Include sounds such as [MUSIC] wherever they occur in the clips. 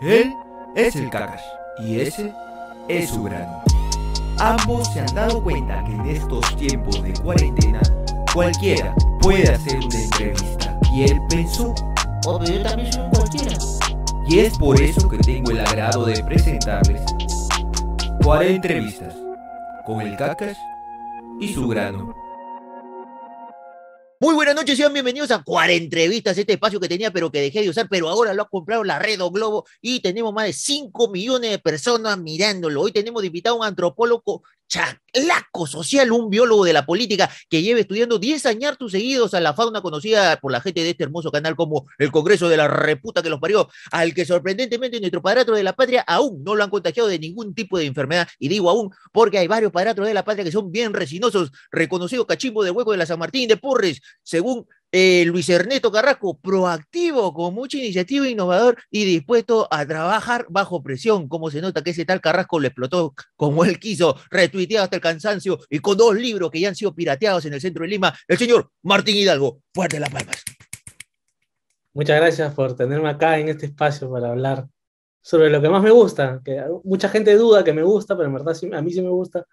Él es el Kakashi y ese es su grano. Ambos se han dado cuenta que en estos tiempos de cuarentena cualquiera puede hacer una entrevista y él pensó, o oh, yo también soy cualquiera. Y es por eso que tengo el agrado de presentarles cuatro entrevistas con el Kakashi y su grano. Muy buenas noches, sean bienvenidos a entrevistas este espacio que tenía pero que dejé de usar, pero ahora lo ha comprado la Red Globo y tenemos más de 5 millones de personas mirándolo. Hoy tenemos invitado a un antropólogo chaclaco social, un biólogo de la política que lleva estudiando 10 añartos seguidos a la fauna conocida por la gente de este hermoso canal como el Congreso de la Reputa que los parió, al que sorprendentemente nuestro padrastro de la patria aún no lo han contagiado de ningún tipo de enfermedad. Y digo aún porque hay varios padrastros de la patria que son bien resinosos, reconocidos cachimbo de hueco de la San Martín de Porres, según eh, Luis Ernesto Carrasco, proactivo, con mucha iniciativa, innovador y dispuesto a trabajar bajo presión. Como se nota que ese tal Carrasco lo explotó como él quiso, retuiteado hasta el cansancio y con dos libros que ya han sido pirateados en el centro de Lima, el señor Martín Hidalgo. Fuerte las palmas. Muchas gracias por tenerme acá en este espacio para hablar sobre lo que más me gusta. Que mucha gente duda que me gusta, pero en verdad a mí sí me gusta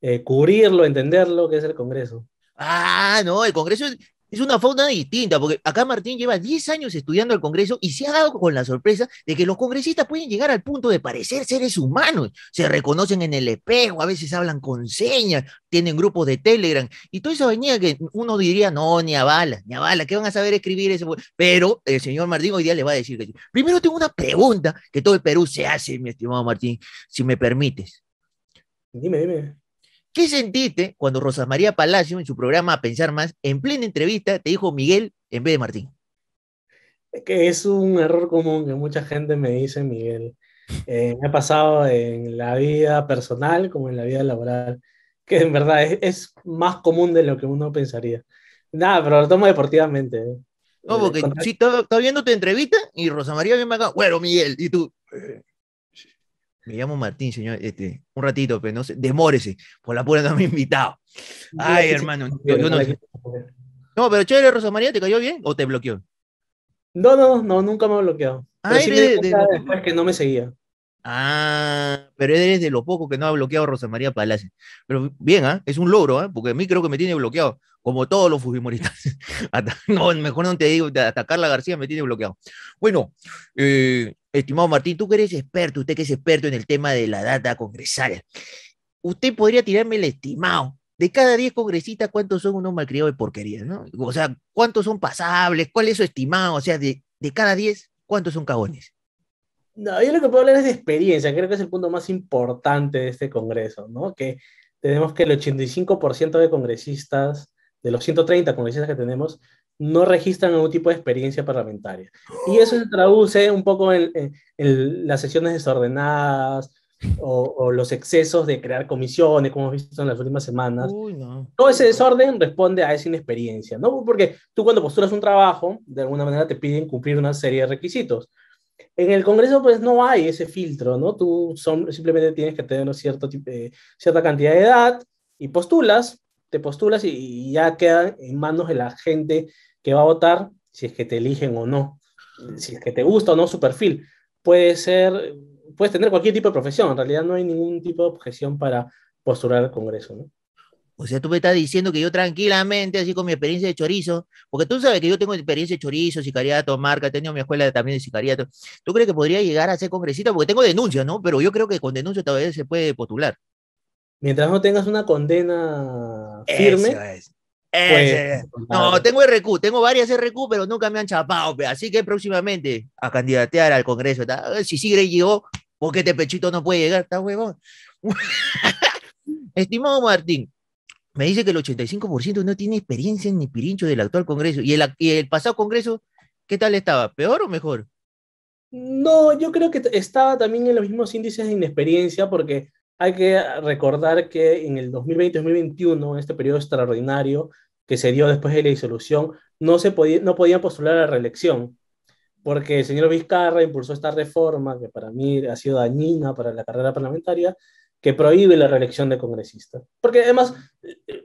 eh, cubrirlo, entenderlo, que es el Congreso. Ah, no, el Congreso es una fauna distinta, porque acá Martín lleva 10 años estudiando el Congreso y se ha dado con la sorpresa de que los congresistas pueden llegar al punto de parecer seres humanos. Se reconocen en el espejo, a veces hablan con señas, tienen grupos de Telegram y todo eso venía que uno diría, no, ni a ni a ¿qué van a saber escribir eso? Pero el señor Martín hoy día le va a decir que Primero tengo una pregunta que todo el Perú se hace, mi estimado Martín, si me permites. Dime, dime. ¿Qué sentiste cuando Rosa María Palacio, en su programa Pensar Más, en plena entrevista, te dijo Miguel en vez de Martín? Que es un error común que mucha gente me dice Miguel. Eh, me ha pasado en la vida personal como en la vida laboral, que en verdad es, más común de lo que uno pensaría. Nada, pero lo tomo deportivamente. ¿eh? No, porque eh, si estaba, viendo tu entrevista y Rosa María me acá, bueno, Miguel, y tú. Me llamo Martín, señor. Este, un ratito, pero no sé. Demórese. Por la pura no me invitado. Ay, hermano. no, pero chévere, Rosa María, ¿te cayó bien o te bloqueó? No, no, no, nunca me ha bloqueado. después que no me seguía. Ah, pero eres de lo poco que no ha bloqueado Rosa María Palacio. Pero bien, ¿eh? es un logro, ¿eh? porque a mí creo que me tiene bloqueado, como todos los Fujimoristas. [LAUGHS] mejor no te digo, hasta Carla García me tiene bloqueado. Bueno, eh, estimado Martín, tú que eres experto, usted que es experto en el tema de la data congresal, usted podría tirarme el estimado. De cada 10 congresistas, ¿cuántos son unos malcriados de porquería? ¿no? O sea, ¿cuántos son pasables? ¿Cuál es su estimado? O sea, de, de cada 10, ¿cuántos son cagones? No, yo lo que puedo hablar es de experiencia, creo que es el punto más importante de este Congreso, ¿no? Que tenemos que el 85% de congresistas, de los 130 congresistas que tenemos, no registran ningún tipo de experiencia parlamentaria. Y eso se traduce un poco en, las sesiones desordenadas o, los excesos de crear comisiones, como hemos visto en las últimas semanas. Todo ese desorden responde a esa inexperiencia, ¿no? Porque tú cuando postulas un trabajo, de alguna manera te piden cumplir una serie de requisitos. En el Congreso, pues no hay ese filtro, ¿no? Tú simplemente tienes que tener cierto, eh, cierta cantidad de edad y postulas, te postulas y, ya queda en manos de la gente que va a votar si es que te eligen o no, si es que te gusta o no su perfil. Puede ser, puedes tener cualquier tipo de profesión, en realidad no hay ningún tipo de objeción para postular al Congreso, ¿no? O sea, tú me estás diciendo que yo tranquilamente, así con mi experiencia de chorizo, porque tú sabes que yo tengo experiencia de chorizo, sicariato, marca, he tenido mi escuela también de sicariato. ¿Tú crees que podría llegar a ser congresista? Porque tengo denuncia, ¿no? Pero yo creo que con denuncia todavía se puede postular. Mientras no tengas una condena firme, pues, no, tengo RQ, tengo varias RQ, pero nunca me han chapado, así que próximamente a candidatear al Congreso. Si Sigre llegó, ¿por qué este pechito no puede llegar? ¿Está huevón? [LAUGHS] Estimado Martín, me dice que el 85% no tiene experiencia ni pirincho del actual Congreso. ¿Y el, ¿Y el pasado Congreso qué tal estaba? ¿Peor o mejor? No, yo creo que estaba también en los mismos índices de inexperiencia porque hay que recordar que en el 2020-2021, en este periodo extraordinario que se dio después de la disolución, no, se podía, no podían postular a la reelección, porque el señor Vizcarra impulsó esta reforma, que para mí ha sido dañina para la carrera parlamentaria, que prohíbe la reelección de congresistas. Porque además,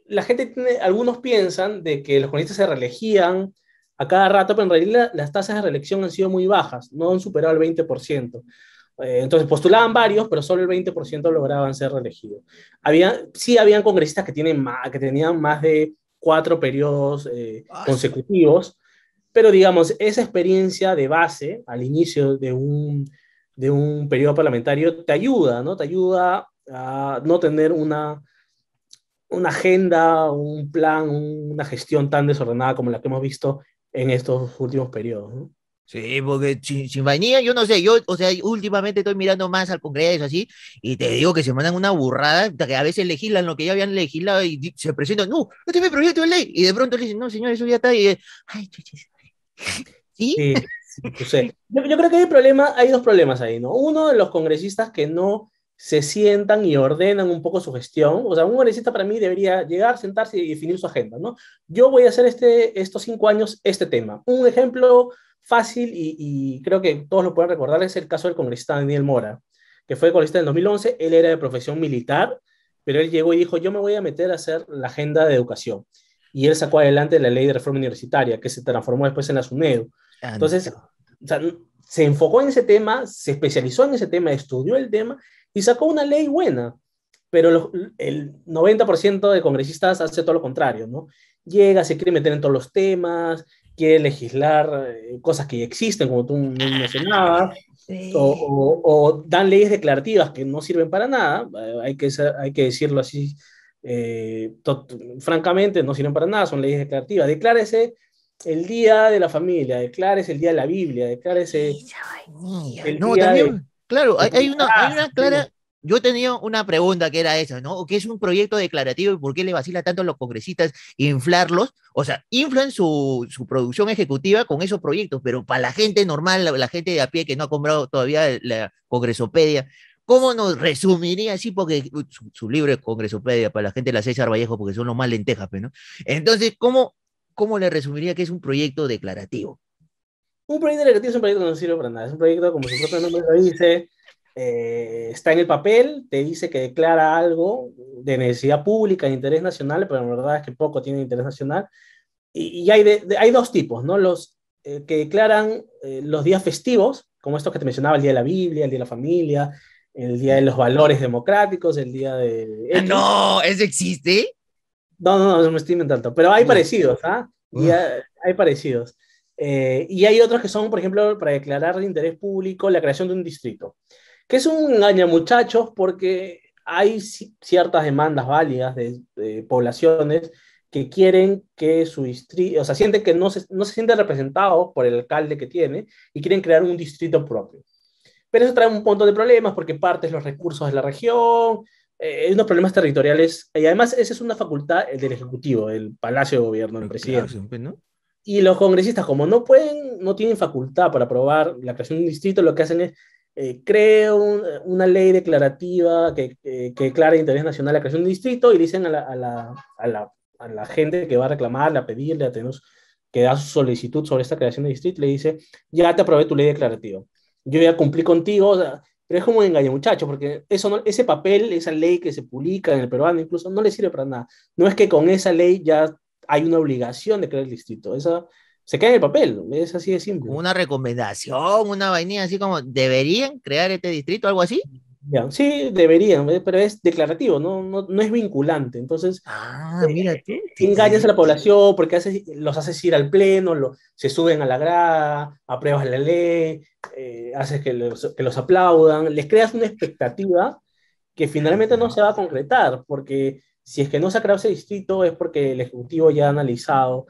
la gente algunos piensan de que los congresistas se reelegían a cada rato, pero en realidad las tasas de reelección han sido muy bajas, no han superado el 20%. Eh, entonces postulaban varios, pero solo el 20% lograban ser reelegidos. Había, sí, habían congresistas que, tienen que tenían más de cuatro periodos eh, consecutivos, pero digamos, esa experiencia de base al inicio de un, de un periodo parlamentario te ayuda, ¿no? Te ayuda a no tener una, una agenda, un plan, una gestión tan desordenada como la que hemos visto en estos últimos periodos. Sí, porque sin, vainilla, yo no sé, yo, o sea, últimamente estoy mirando más al Congreso, así, y te digo que se mandan una burrada, que a veces legislan lo que ya habían legislado y se presentan, no, este es mi proyecto de ley, y de pronto le dicen, no, señor, eso ya está, y, ay, [LAUGHS] ¿sí? sí, yo, creo que hay problema, hay dos problemas ahí, ¿no? Uno, los congresistas que no se sientan y ordenan un poco su gestión, o sea, un congresista para mí debería llegar, sentarse y definir su agenda, ¿no? Yo voy a hacer este, estos cinco años este tema. Un ejemplo fácil y, creo que todos lo pueden recordar es el caso del congresista Daniel Mora, que fue congresista en 2011, él era de profesión militar, pero él llegó y dijo, yo me voy a meter a hacer la agenda de educación. Y él sacó adelante la ley de reforma universitaria, que se transformó después en la SUNEDU. Entonces, se enfocó en ese tema, se especializó en ese tema, estudió el tema y sacó una ley buena. Pero el 90% de congresistas hace todo lo contrario, ¿no? Llega, se quiere meter en todos los temas, quiere legislar eh, cosas que ya existen, como tú mencionabas, o, dan leyes declarativas que no sirven para nada, eh, hay que, hay que decirlo así, eh, francamente, no sirven para nada, son leyes declarativas. Declárese el día de la familia, declárese el día de la Biblia, declárese... El día también, claro, hay una ah, clara yo tenía una pregunta que era esa, ¿no? ¿Qué es un proyecto declarativo y por qué le vacila tanto a los congresistas inflarlos? O sea, inflan su, producción ejecutiva con esos proyectos, pero para la gente normal, la, gente de a pie que no ha comprado todavía la Congresopedia, ¿cómo nos resumiría así? Porque su, libro es Congresopedia, para la gente de la César Vallejo, porque son los más lentejas, pues, ¿no? Entonces, ¿cómo, ¿cómo le resumiría que es un proyecto declarativo? Un proyecto declarativo es un proyecto que no sirve para nada, es un proyecto, como su propio nombre lo dice, eh, está en el papel, te dice que declara algo de necesidad pública, de interés nacional, pero la verdad es que poco tiene interés nacional. Y, hay, hay dos tipos, ¿no? Los eh, que declaran eh, los días festivos, como estos que te mencionaba, el Día de la Biblia, el Día de la Familia, el Día de los Valores Democráticos, el Día de... Ah, ¡No! ¿Eso existe? No, no, no, no me estoy tanto pero hay parecidos, ¿ah? Y hay, parecidos. y hay otros que son, por ejemplo, para declarar de interés público la creación de un distrito que es un engaño muchachos porque hay ciertas demandas válidas de, poblaciones que quieren que su distrito, o sea, sienten que no se, no se sienten representados por el alcalde que tiene y quieren crear un distrito propio. Pero eso trae un montón de problemas porque partes los recursos de la región, hay eh, unos problemas territoriales, y además esa es una facultad eh, del Ejecutivo, del Palacio de Gobierno, del presidente. Y los congresistas, como no pueden, no tienen facultad para aprobar la creación de un distrito, lo que hacen es eh, creo una ley declarativa que, que, declara interés nacional la creación de un distrito y dicen a la, gente que va a reclamar, a pedirle, a tener que da su solicitud sobre esta creación de distrito, le dice, ya te aprobé tu ley declarativa, yo a cumplí contigo, pero es como un engaño, muchachos, porque eso ese papel, esa ley que se publica en el peruano, incluso no le sirve para nada. No es que con esa ley ya hay una obligación de crear el distrito. Esa, se cae en el papel, es así de simple. Una recomendación, una vainilla, así como, ¿deberían crear este distrito, algo así? sí, deberían, eh, pero es declarativo, no, no, es vinculante. Entonces, ah, eh, engañas a la población porque los haces ir al pleno, se suben a la grada, apruebas la ley, eh, haces que los, que los aplaudan, les creas una expectativa que finalmente no se va a concretar, porque si es que no se ha creado ese distrito es porque el Ejecutivo ya ha analizado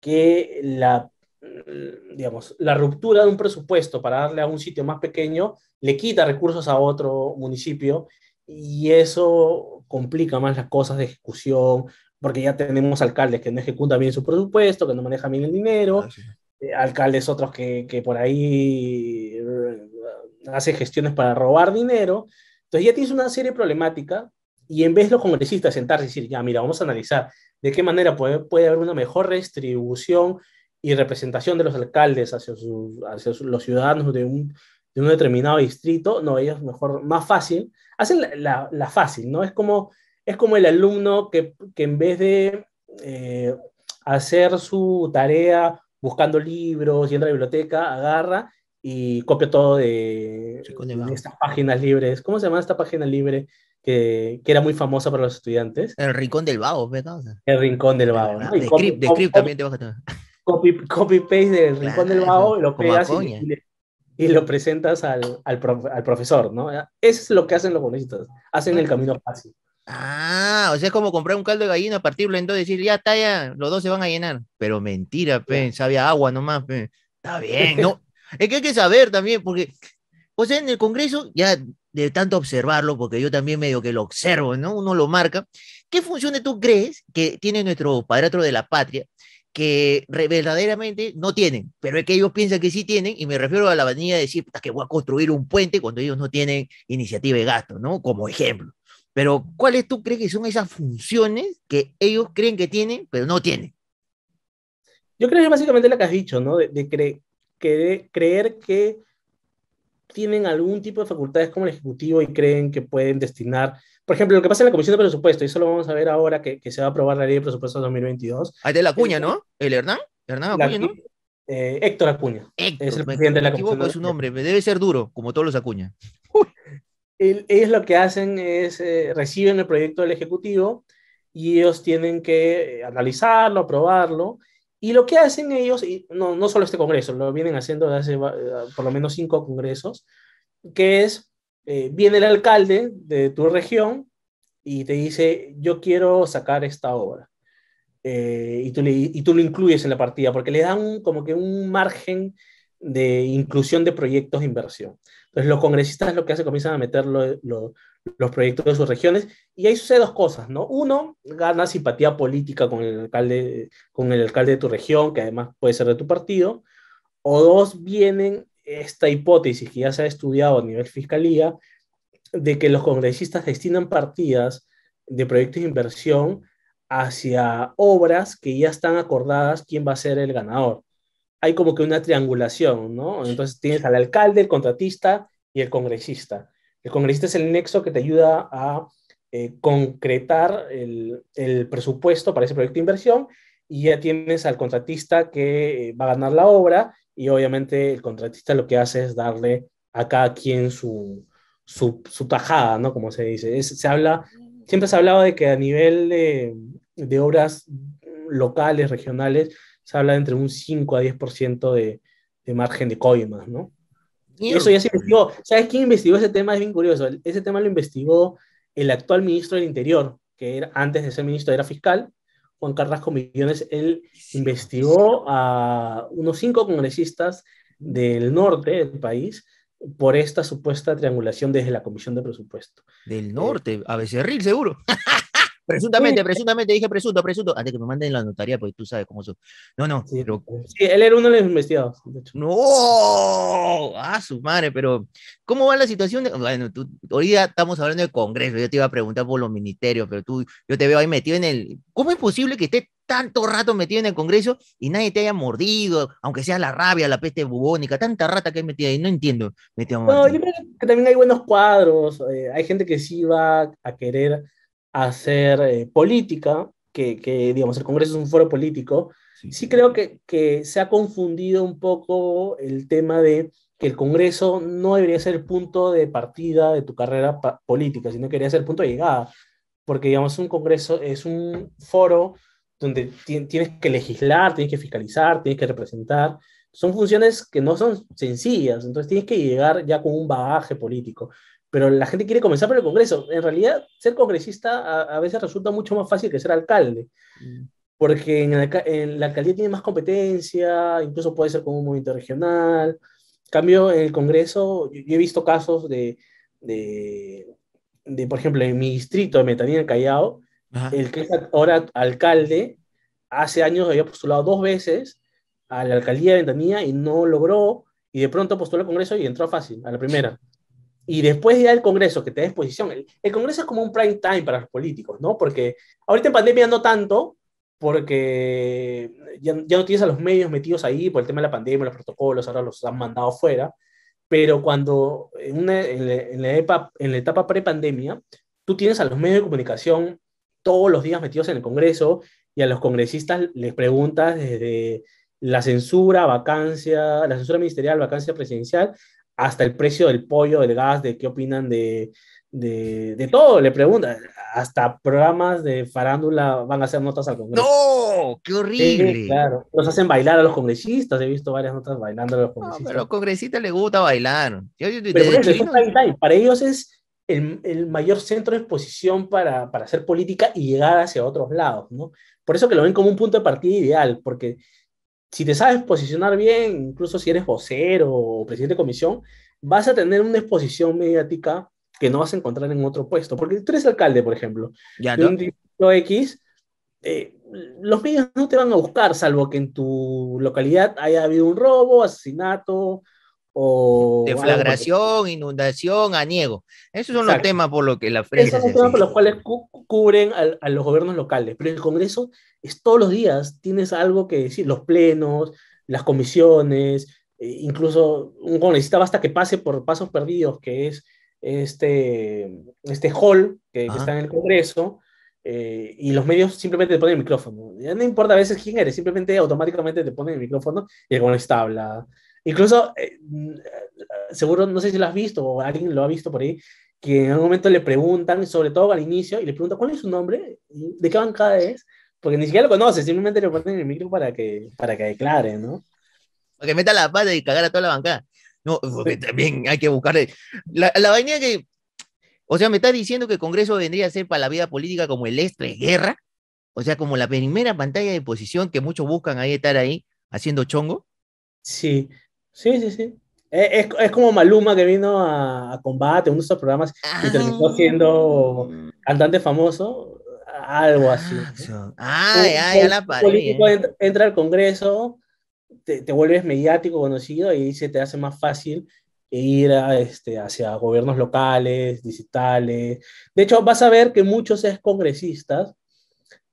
que la, digamos, la ruptura de un presupuesto para darle a un sitio más pequeño le quita recursos a otro municipio y eso complica más las cosas de ejecución, porque ya tenemos alcaldes que no ejecutan bien su presupuesto, que no manejan bien el dinero, eh, alcaldes otros que, que por ahí eh, hace gestiones para robar dinero. Entonces ya tienes una serie problemática y en vez de los congresistas sentarse y decir, ya, mira, vamos a analizar de qué manera puede, puede haber una mejor redistribución y representación de los alcaldes hacia, sus hacia los ciudadanos de un, de un, determinado distrito, no, ellos mejor, más fácil, hacen la, la, fácil, ¿no? Es como, es como el alumno que, que en vez de eh, hacer su tarea buscando libros, yendo a la biblioteca, agarra y copia todo de, de estas páginas libres. ¿Cómo se llama esta página libre que, era muy famosa para los estudiantes. El Rincón del Vago, ¿verdad? Pues, el Rincón del Vago. De Crip, de Crip también te vas a Copy, copy paste del Rincón del Vago, lo pegas y, lo presentas al, al, profesor, ¿no? Eso es lo que hacen los bonitos hacen el camino fácil. Ah, o sea, es como comprar un caldo de gallina, partirlo en dos, decir, ya está, ya, los dos se van a llenar. Pero mentira, pe, pues, sabía agua nomás, pe. Pues. Está bien, [LAUGHS] ¿no? es que hay que saber también, porque, o sea, en el Congreso, ya de tanto observarlo, porque yo también medio que lo observo, ¿no? Uno lo marca. ¿Qué funciones tú crees que tiene nuestro padrastro de la patria que verdaderamente no tienen, pero es que ellos piensan que sí tienen, y me refiero a la vanidad de decir ah, que voy a construir un puente cuando ellos no tienen iniciativa de gasto, ¿no? Como ejemplo. Pero, ¿cuáles tú crees que son esas funciones que ellos creen que tienen, pero no tienen? Yo creo que básicamente la que has dicho, ¿no? De, de creer que tienen algún tipo de facultades como el Ejecutivo y creen que pueden destinar, por ejemplo, lo que pasa en la Comisión de Presupuesto, y eso lo vamos a ver ahora que, que se va a aprobar la Ley de presupuestos 2022. Ahí de la cuña, ¿no? Eh, el Hernán, Hernán Acuña, ¿no? Eh, Héctor Acuña. Héctor, es el presidente de la Comisión. es su nombre, debe ser duro, como todos los Acuña. El, ellos lo que hacen es, eh, reciben el proyecto del Ejecutivo y ellos tienen que analizarlo, aprobarlo, y lo que hacen ellos, y no, no solo este Congreso, lo vienen haciendo desde hace eh, por lo menos cinco Congresos, que es, eh, viene el alcalde de tu región y te dice, yo quiero sacar esta obra. Eh, y, tú y tú lo incluyes en la partida, porque le dan como que un margen de inclusión de proyectos de inversión. Entonces los congresistas lo que hacen, comienzan a meter lo, lo, los proyectos de sus regiones. Y ahí sucede dos cosas, ¿no? Uno, gana simpatía política con el alcalde, con el alcalde de tu región, que además puede ser de tu partido. O dos, vienen esta hipótesis que ya se ha estudiado a nivel fiscalía, de que los congresistas destinan partidas de proyectos de inversión hacia obras que ya están acordadas quién va a ser el ganador. Hay como que una triangulación, ¿no? Entonces tienes al alcalde, el contratista y el congresista. El congresista es el nexo que te ayuda a eh, concretar el, presupuesto para ese proyecto de inversión y ya tienes al contratista que eh, va a ganar la obra y obviamente el contratista lo que hace es darle a cada quien su, tajada, ¿no? Como se dice. se habla, siempre se ha hablado de que a nivel de, obras locales, regionales, se habla de entre un 5 a 10% de, de margen de coimas, ¿no? eso ya se investigó. ¿Sabes quién investigó ese tema? Es bien curioso. Ese tema lo investigó el actual ministro del Interior, que era, antes de ser ministro era fiscal, Juan Carrasco Millones. Él investigó a unos cinco congresistas del norte del país por esta supuesta triangulación desde la Comisión de Presupuesto. Del norte, eh, a Becerril seguro. [LAUGHS] Presuntamente, presuntamente, dije presunto, presunto. Antes que me manden la notaría, porque tú sabes cómo son. No, no. Sí, él era uno de los investigados. No, a su madre, pero ¿cómo va la situación? Bueno, tú, ahorita estamos hablando del Congreso, yo te iba a preguntar por los ministerios, pero tú, yo te veo ahí metido en el... ¿Cómo es posible que esté tanto rato metido en el Congreso y nadie te haya mordido, aunque sea la rabia, la peste bubónica, tanta rata que hay metida ahí? No entiendo. No, yo creo que también hay buenos cuadros, eh, hay gente que sí va a querer hacer eh, política, que, digamos el Congreso es un foro político, sí, creo que, que, se ha confundido un poco el tema de que el Congreso no debería ser el punto de partida de tu carrera política, sino que debería ser el punto de llegada, porque digamos un Congreso es un foro donde tienes que legislar, tienes que fiscalizar, tienes que representar. Son funciones que no son sencillas, entonces tienes que llegar ya con un bagaje político pero la gente quiere comenzar por el Congreso. En realidad, ser congresista a, veces resulta mucho más fácil que ser alcalde, mm. porque en, la alcaldía tiene más competencia, incluso puede ser como un movimiento regional. Cambio, en el Congreso, yo, he visto casos de, de, de, por ejemplo, en mi distrito de Metanía, en Callao, el que es ahora alcalde, hace años había postulado dos veces a la alcaldía de Ventanilla y no logró, y de pronto postuló al Congreso y entró fácil, a la primera y después ya el Congreso que te dé exposición. El, Congreso es como un prime time para los políticos, ¿no? Porque ahorita en pandemia no tanto, porque ya, no tienes a los medios metidos ahí por el tema de la pandemia, los protocolos, ahora los han mandado fuera. Pero cuando en, la, etapa, en la etapa pre-pandemia, tú tienes a los medios de comunicación todos los días metidos en el Congreso y a los congresistas les preguntas desde la censura, vacancia, la censura ministerial, vacancia presidencial, hasta el precio del pollo, del gas, de qué opinan de, de, de, todo, le preguntan. Hasta programas de farándula van a hacer notas al Congreso. ¡No! ¡Qué horrible! claro. Los hacen bailar a los congresistas. He visto varias notas bailando a los congresistas. a los congresistas les gusta bailar. para ellos es el, el, mayor centro de exposición para, para hacer política y llegar hacia otros lados, ¿no? Por eso que lo ven como un punto de partida ideal, porque si te sabes posicionar bien, incluso si eres vocero o presidente de comisión, vas a tener una exposición mediática que no vas a encontrar en otro puesto. Porque tú eres alcalde, por ejemplo, ya, de un distrito X, eh, los medios no te van a buscar, salvo que en tu localidad haya habido un robo, asesinato, o deflagración, inundación, aniego. Esos son los temas por los que la prensa. son temas por los cuales cubren a, los gobiernos locales, pero el Congreso es todos los días, tienes algo que decir, los plenos, las comisiones, eh, incluso un congresista basta que pase por pasos perdidos, que es este, este hall que, está en el Congreso. Eh, y los medios simplemente te ponen el micrófono. Ya no importa a veces quién eres, simplemente automáticamente te ponen el micrófono y el congresista habla. Incluso, eh, eh, seguro, no sé si lo has visto o alguien lo ha visto por ahí, que en algún momento le preguntan, sobre todo al inicio, y le preguntan cuál es su nombre, de qué bancada es, porque ni siquiera lo conoce, simplemente le ponen el micro para que, para que declare, ¿no? Para que meta la pata y cagar a toda la bancada. No, porque también hay que buscarle. La, la vaina que. O sea, me estás diciendo que el Congreso vendría a ser para la vida política como el extra guerra, o sea, como la primera pantalla de posición que muchos buscan ahí estar ahí haciendo chongo. Sí, Sí, sí, sí. Eh, es, como Maluma que vino a, combate, uno de esos programas y ah. terminó siendo cantante famoso, algo así. ay, ah, ah, la entra, al Congreso, te, vuelves mediático, conocido y se te hace más fácil ir este, hacia gobiernos locales, digitales. De hecho, vas a ver que muchos es congresistas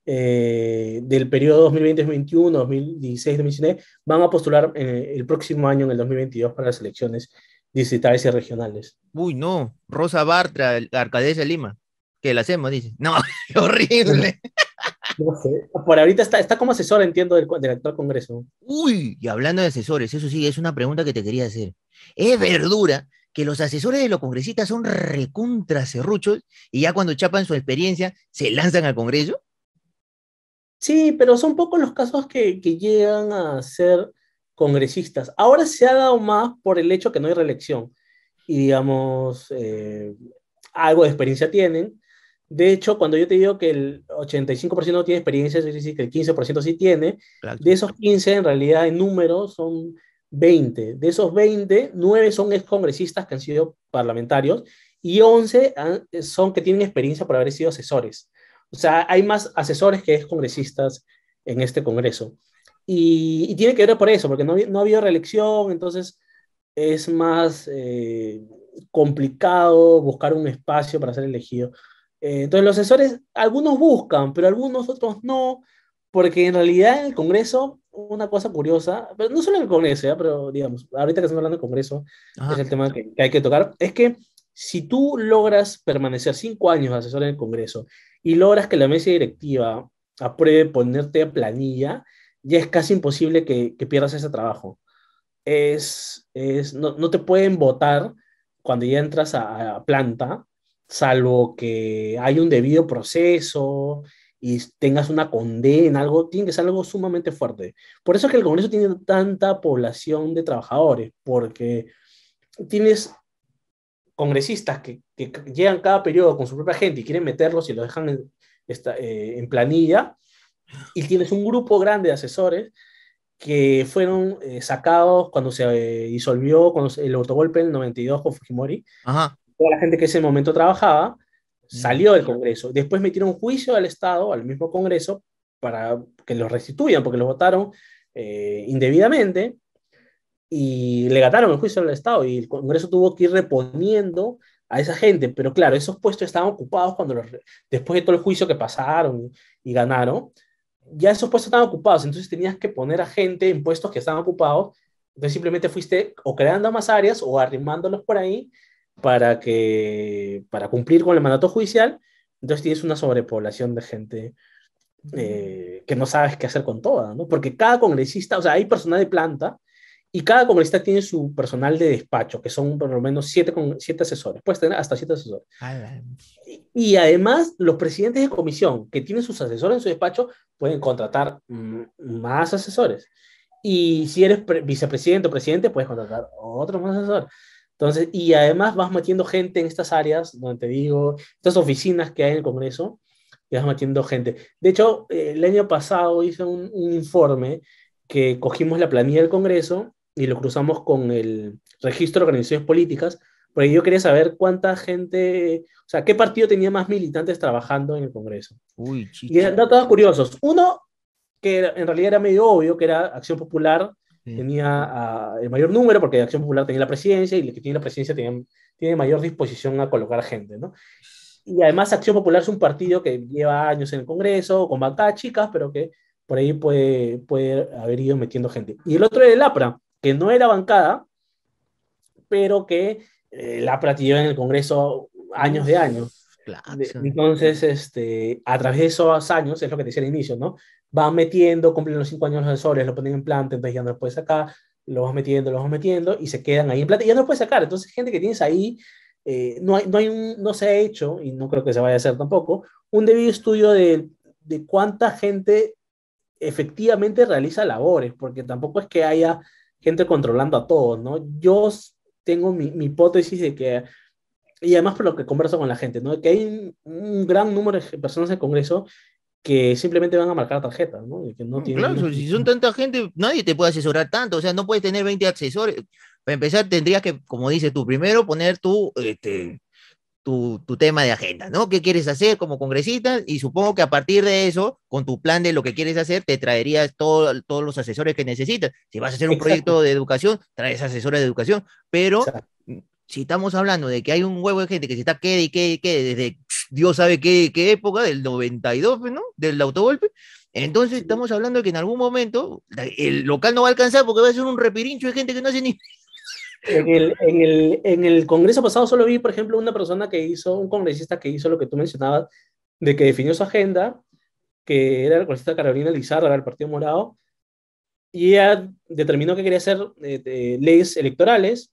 eh, del periodo 2020-2021, 2016-2019, van a postular el próximo año, en el 2022, para las elecciones distritales y regionales. Uy, no, Rosa Bartra, la alcaldesa de Lima, que la hacemos, dice. No, [LAUGHS] horrible. Por ahorita está, está como asesor, entiendo, del, actual Congreso. Uy, y hablando de asesores, eso sí, es una pregunta que te quería hacer. ¿Es verdura que los asesores de los congresistas son recontra y ya cuando chapan su experiencia se lanzan al Congreso? Sí, pero son pocos los casos que, llegan a ser congresistas. Ahora se ha dado más por el hecho que no hay reelección y digamos, eh, algo de experiencia tienen. De hecho, cuando yo te digo que el 85% no tiene experiencia, es decir que el 15% sí tiene. De esos 15, en realidad, en números son 20. De esos 20, 9 son excongresistas que han sido parlamentarios y 11 son que tienen experiencia por haber sido asesores. O sea, hay más asesores que es congresistas en este Congreso. Y, tiene que ver por eso, porque no, no ha habido reelección, entonces es más eh, complicado buscar un espacio para ser elegido. Eh, entonces los asesores, algunos buscan, pero algunos otros no, porque en realidad en el Congreso, una cosa curiosa, pero no solo en el Congreso, ¿eh? pero digamos, ahorita que estamos hablando del Congreso, es el tema que, que, hay que tocar, es que si tú logras permanecer cinco años asesor en el Congreso y logras que la mesa directiva apruebe ponerte a planilla, ya es casi imposible que, que pierdas ese trabajo. Es, es no, no, te pueden votar cuando ya entras a, planta, salvo que hay un debido proceso y tengas una condena, algo, tiene que algo sumamente fuerte. Por eso es que el Congreso tiene tanta población de trabajadores, porque tienes congresistas que, llegan cada periodo con su propia gente y quieren meterlos y los dejan en, eh, planilla, y tienes un grupo grande de asesores que fueron eh, sacados cuando se eh, disolvió con el autogolpe del 92 con Fujimori. Toda la gente que en ese momento trabajaba mm. salió del Congreso. Después metieron juicio al Estado, al mismo Congreso, para que los restituyan porque los votaron indebidamente y le gataron el juicio al Estado y el Congreso tuvo que ir reponiendo a esa gente, pero claro, esos puestos estaban ocupados cuando después de todo el juicio que pasaron y ganaron, ya esos puestos estaban ocupados, entonces tenías que poner a gente en puestos que estaban ocupados, entonces simplemente fuiste o creando más áreas o arrimándolos por ahí para que para cumplir con el mandato judicial, entonces tienes una sobrepoblación de gente eh, que no sabes qué hacer con toda, Porque cada congresista, o sea, hay personal de planta y cada congresista tiene su personal de despacho, que son por lo menos siete, con, siete asesores. Puedes tener hasta siete asesores. Y, además, los presidentes de comisión que tienen sus asesores en su despacho pueden contratar más asesores. Y si eres vicepresidente o presidente, puedes contratar otro más asesor. Entonces, y además vas metiendo gente en estas áreas, donde te digo, estas oficinas que hay en el Congreso, y vas metiendo gente. De hecho, eh, el año pasado hice un informe que cogimos la planilla del Congreso y lo cruzamos con el registro de organizaciones políticas, porque yo quería saber cuánta gente, o sea, qué partido tenía más militantes trabajando en el Congreso. y eran datos curiosos. Uno, que en realidad era medio obvio, que era Acción Popular, tenía el mayor número, porque Acción Popular tenía la presidencia y el que tiene la presidencia tiene tiene mayor disposición a colocar gente, ¿no? Y además Acción Popular es un partido que lleva años en el Congreso, con bancadas chicas, pero que por ahí puede, puede haber ido metiendo gente. Y el otro es el APRA, que no era bancada, pero que eh, la platilló en el Congreso años de años. Entonces, este, a través de esos años, es lo que te decía al inicio, ¿no? Van metiendo, cumplen los cinco años los asesores, lo ponen en planta, entonces ya no lo puedes sacar, lo vas metiendo, lo vas metiendo y se quedan ahí en planta y ya no los puedes sacar. Entonces, gente que tienes ahí, no, eh, no, hay no se ha hecho, y no creo que se vaya a hacer tampoco, un debido estudio de, de cuánta gente efectivamente realiza labores, porque tampoco es que haya gente controlando a todos, ¿no? Yo tengo mi, hipótesis de que, y además por lo que converso con la gente, ¿no? Que hay un, gran número de personas en Congreso que simplemente van a marcar tarjetas, ¿no? que no mm, tienen claro, si son tanta gente, nadie te puede asesorar tanto, o sea, no puedes tener 20 asesores. Para empezar, tendrías que, como dices tú, primero poner tu, este, tu, tema de agenda, ¿no? ¿Qué quieres hacer como congresista? Y supongo que a partir de eso, con tu plan de lo que quieres hacer, te traerías todos los asesores que necesitas. Si vas a hacer un proyecto de educación, traes asesores de educación, pero si estamos hablando de que hay un huevo de gente que se está quede y quede y quede desde Dios sabe qué, qué época, del 92, ¿no? Del autogolpe. Entonces estamos hablando de que en algún momento el local no va a alcanzar porque va a ser un repirincho de gente que no hace ni en el, Congreso pasado solo vi, por ejemplo, una persona que hizo, un congresista que hizo lo que tú mencionabas, de que definió su agenda, que era la congresista Carolina Lizarra del Partido Morado, y ella determinó que quería hacer eh, leyes electorales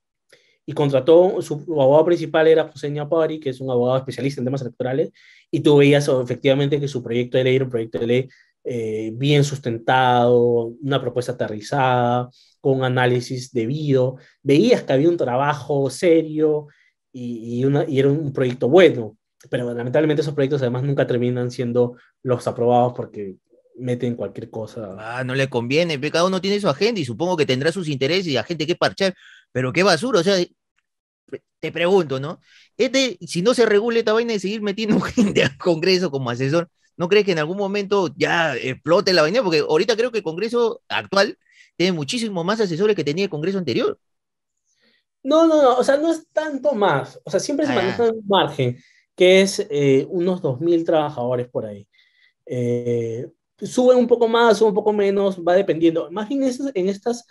y contrató, su, abogado principal era José Ñapari, que es un abogado especialista en temas electorales, y tú veías oh, efectivamente que su proyecto de ley era un proyecto de ley eh, bien sustentado, una propuesta aterrizada, con análisis debido, veías que había un trabajo serio y, y, era un proyecto bueno, pero lamentablemente esos proyectos además nunca terminan siendo los aprobados porque meten cualquier cosa. Ah, no le conviene, cada uno tiene su agenda y supongo que tendrá sus intereses y a gente que parchar, pero qué basura, o sea, te pregunto, ¿no? Este, si no se regule esta vaina de seguir metiendo [LAUGHS] gente al Congreso como asesor, ¿no crees que en algún momento ya explote la vaina? Porque ahorita creo que el Congreso actual tiene muchísimo más asesores que tenía el Congreso anterior. No, no, no, o sea, no es tanto más. O sea, siempre se ah. maneja un margen, que es eh, unos 2.000 trabajadores por ahí. Eh, sube un poco más, sube un poco menos, va dependiendo. Más bien en estas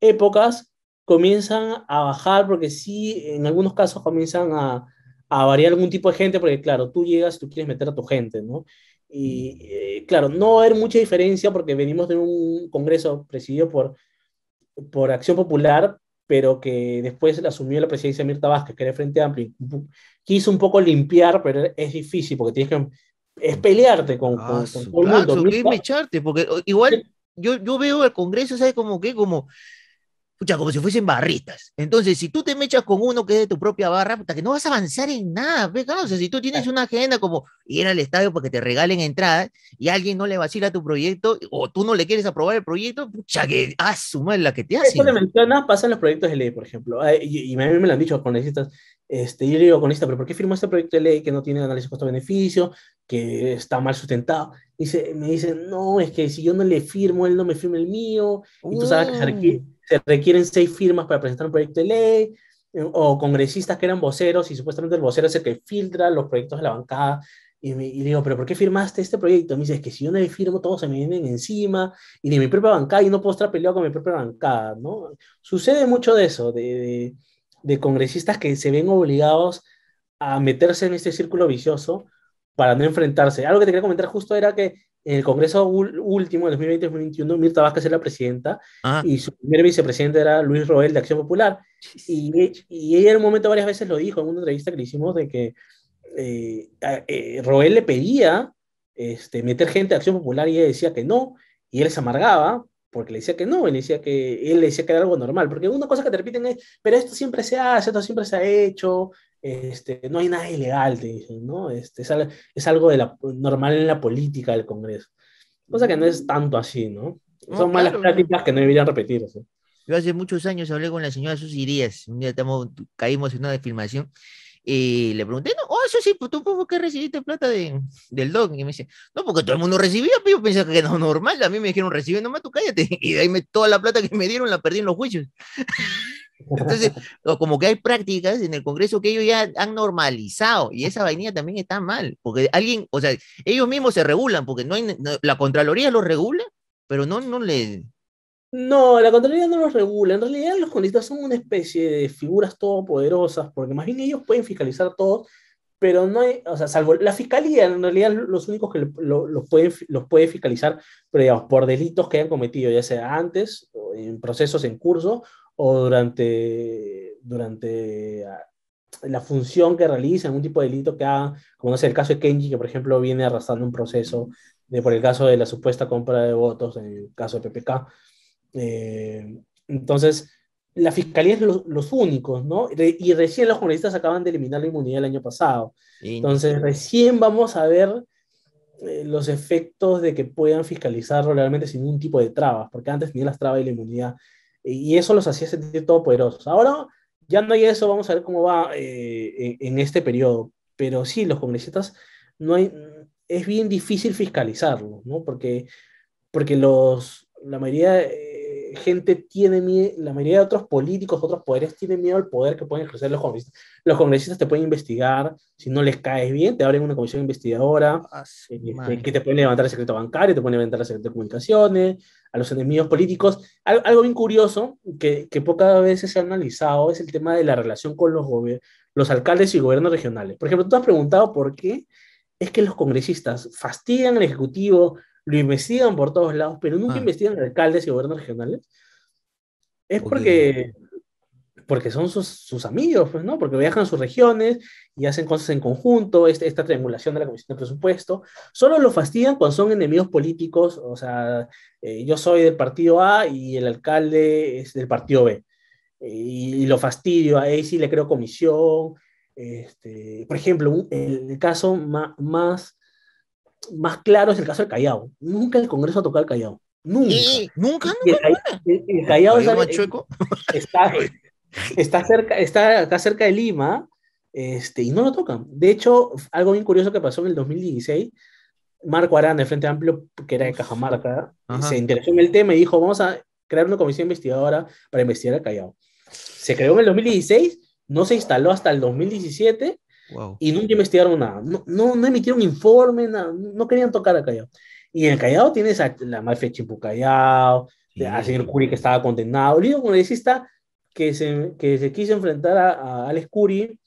épocas comienzan a bajar, porque sí, en algunos casos comienzan a, a variar algún tipo de gente, porque claro, tú llegas y tú quieres meter a tu gente, ¿no? Y eh, claro, no va a haber mucha diferencia porque venimos de un Congreso presidido por, por Acción Popular, pero que después asumió la presidencia Mirta Vázquez, que era Frente Amplio. Quiso un poco limpiar, pero es difícil porque tienes que es pelearte con, ah, con, con todo el porque igual yo, yo veo el Congreso, ¿sabes? Como que como pucha, como si fuesen barritas. Entonces, si tú te mechas con uno que es de tu propia barra, puta, que no vas a avanzar en nada, O sea, si tú tienes una agenda como ir al estadio porque te regalen entradas y alguien no le vacila tu proyecto o tú no le quieres aprobar el proyecto, pucha, que asuma la que te hace. Eso le menciona, pasa en los proyectos de ley, por ejemplo. Y, a mí me lo han dicho con necesitas. Este, yo le digo con esta, pero ¿por qué firmó este proyecto de ley que no tiene análisis costo-beneficio, que está mal sustentado? Dice, me dicen, no, es que si yo no le firmo, él no me firma el mío. Y tú sabes que mm se requieren seis firmas para presentar un proyecto de ley, eh, o congresistas que eran voceros y supuestamente el vocero es el que filtra los proyectos de la bancada. Y, digo, ¿pero por qué firmaste este proyecto? me dice, es que si yo no le firmo, todos se me vienen encima y de mi propia bancada y no puedo estar peleado con mi propia bancada, ¿no? Sucede mucho de eso, de, de congresistas que se ven obligados a meterse en este círculo vicioso para no enfrentarse. Algo que te quería comentar justo era que en el Congreso último, de 2020-2021, Mirta Vázquez era presidenta ah. y su primer vicepresidente era Luis Roel de Acción Popular. E, y, ella en un momento varias veces lo dijo en una entrevista que le hicimos de que eh, eh, Roel le pedía este, meter gente de Acción Popular y ella decía que no, y él se amargaba porque le decía que no, decía que, él le decía que era algo normal, porque una cosa que te repiten es, pero esto siempre se hace, esto siempre se ha hecho, este, no hay nada ilegal, te dicen, ¿no? Este, es, algo de la, normal en la política del Congreso. Cosa que no es tanto así, ¿no? Son malas prácticas que no deberían repetirse. Yo hace muchos años hablé con la señora Susi Díaz, un día caímos en una filmación y le pregunté, no, oh, eso pues, sí, tú por qué recibiste plata del don. Y me dice, no, porque todo el mundo recibía, pero pues, yo pensaba que era normal. A mí me dijeron, recibe nomás, tú cállate. [LAUGHS] Y ahí toda la plata que me dieron la perdí en los juicios. [LAUGHS] Entonces, como que hay prácticas en el Congreso que ellos ya han normalizado y esa vainilla también está mal, porque alguien, o sea, ellos mismos se regulan, porque no hay, la Contraloría los regula, pero no, no le... No, la Contraloría no los regula, en realidad los congresistas son una especie de figuras todopoderosas, porque más bien ellos pueden fiscalizar todo, pero no hay, o sea, salvo la Fiscalía, en realidad los únicos que los pueden, los puede fiscalizar, pero digamos, por delitos que hayan cometido, ya sea antes, en procesos en curso, o durante, durante ah, la función que realizan un tipo de delito que haga, como no sé, el caso de Kenji, que por ejemplo viene arrastrando un proceso de, por el caso de la supuesta compra de votos, en el caso de PPK. Eh, entonces, la fiscalía es los, únicos, ¿no? y recién los comunistas acaban de eliminar la inmunidad el año pasado. Entonces, recién vamos a ver eh, los efectos de que puedan fiscalizarlo realmente sin ningún tipo de trabas, porque antes tenía las trabas y la inmunidad y eso los hacía sentir todopoderosos. Ahora ya no hay eso, vamos a ver cómo va eh, en este periodo, pero sí, los congresistas no hay, es bien difícil fiscalizarlos, ¿no? Porque, porque los, la mayoría de eh, gente tiene miedo, la mayoría de otros políticos, otros poderes tienen miedo al poder que pueden ejercer los congresistas. Los congresistas te pueden investigar, si no les caes bien, te abren una comisión investigadora, ah, este, que te pueden levantar el secreto bancario, te pueden levantar el secreto de comunicaciones, a los enemigos políticos. algo bien curioso que, que, pocas veces se ha analizado es el tema de la relación con los, los alcaldes y gobiernos regionales. Por ejemplo, tú has preguntado por qué es que los congresistas fastidian al Ejecutivo, lo investigan por todos lados, pero nunca ah. investigan a alcaldes y gobiernos regionales. Es porque porque son sus, amigos, pues, ¿no? Porque viajan a sus regiones y hacen cosas en conjunto, este, esta triangulación de la Comisión de Presupuesto. Solo lo fastidian cuando son enemigos políticos, o sea, eh, yo soy del partido A y el alcalde es del partido B. Y, lo fastidio, Ahí sí le creo comisión. Este, por ejemplo, el caso más, más, claro es el caso del Callao. Nunca el Congreso ha tocado el Callao. Nunca. ¿Nunca? ¿Nunca? El, Callao está, está cerca, está acá cerca de Lima, este, y no lo tocan. De hecho, algo bien curioso que pasó en el 2016, Marco Arana, de Frente Amplio, que era de Cajamarca, se interesó en el tema y dijo, vamos a crear una comisión investigadora para investigar a Callao. Se creó en el 2016, no se instaló hasta el 2017 y nunca investigaron nada. No, no, emitieron informe, nada, no querían tocar a Callao. Y en el Callao tienes a la mafia Chimpucallao, Callao, a señor Curi que estaba condenado, el lío congresista que se, que se quiso enfrentar a, a Alex Curi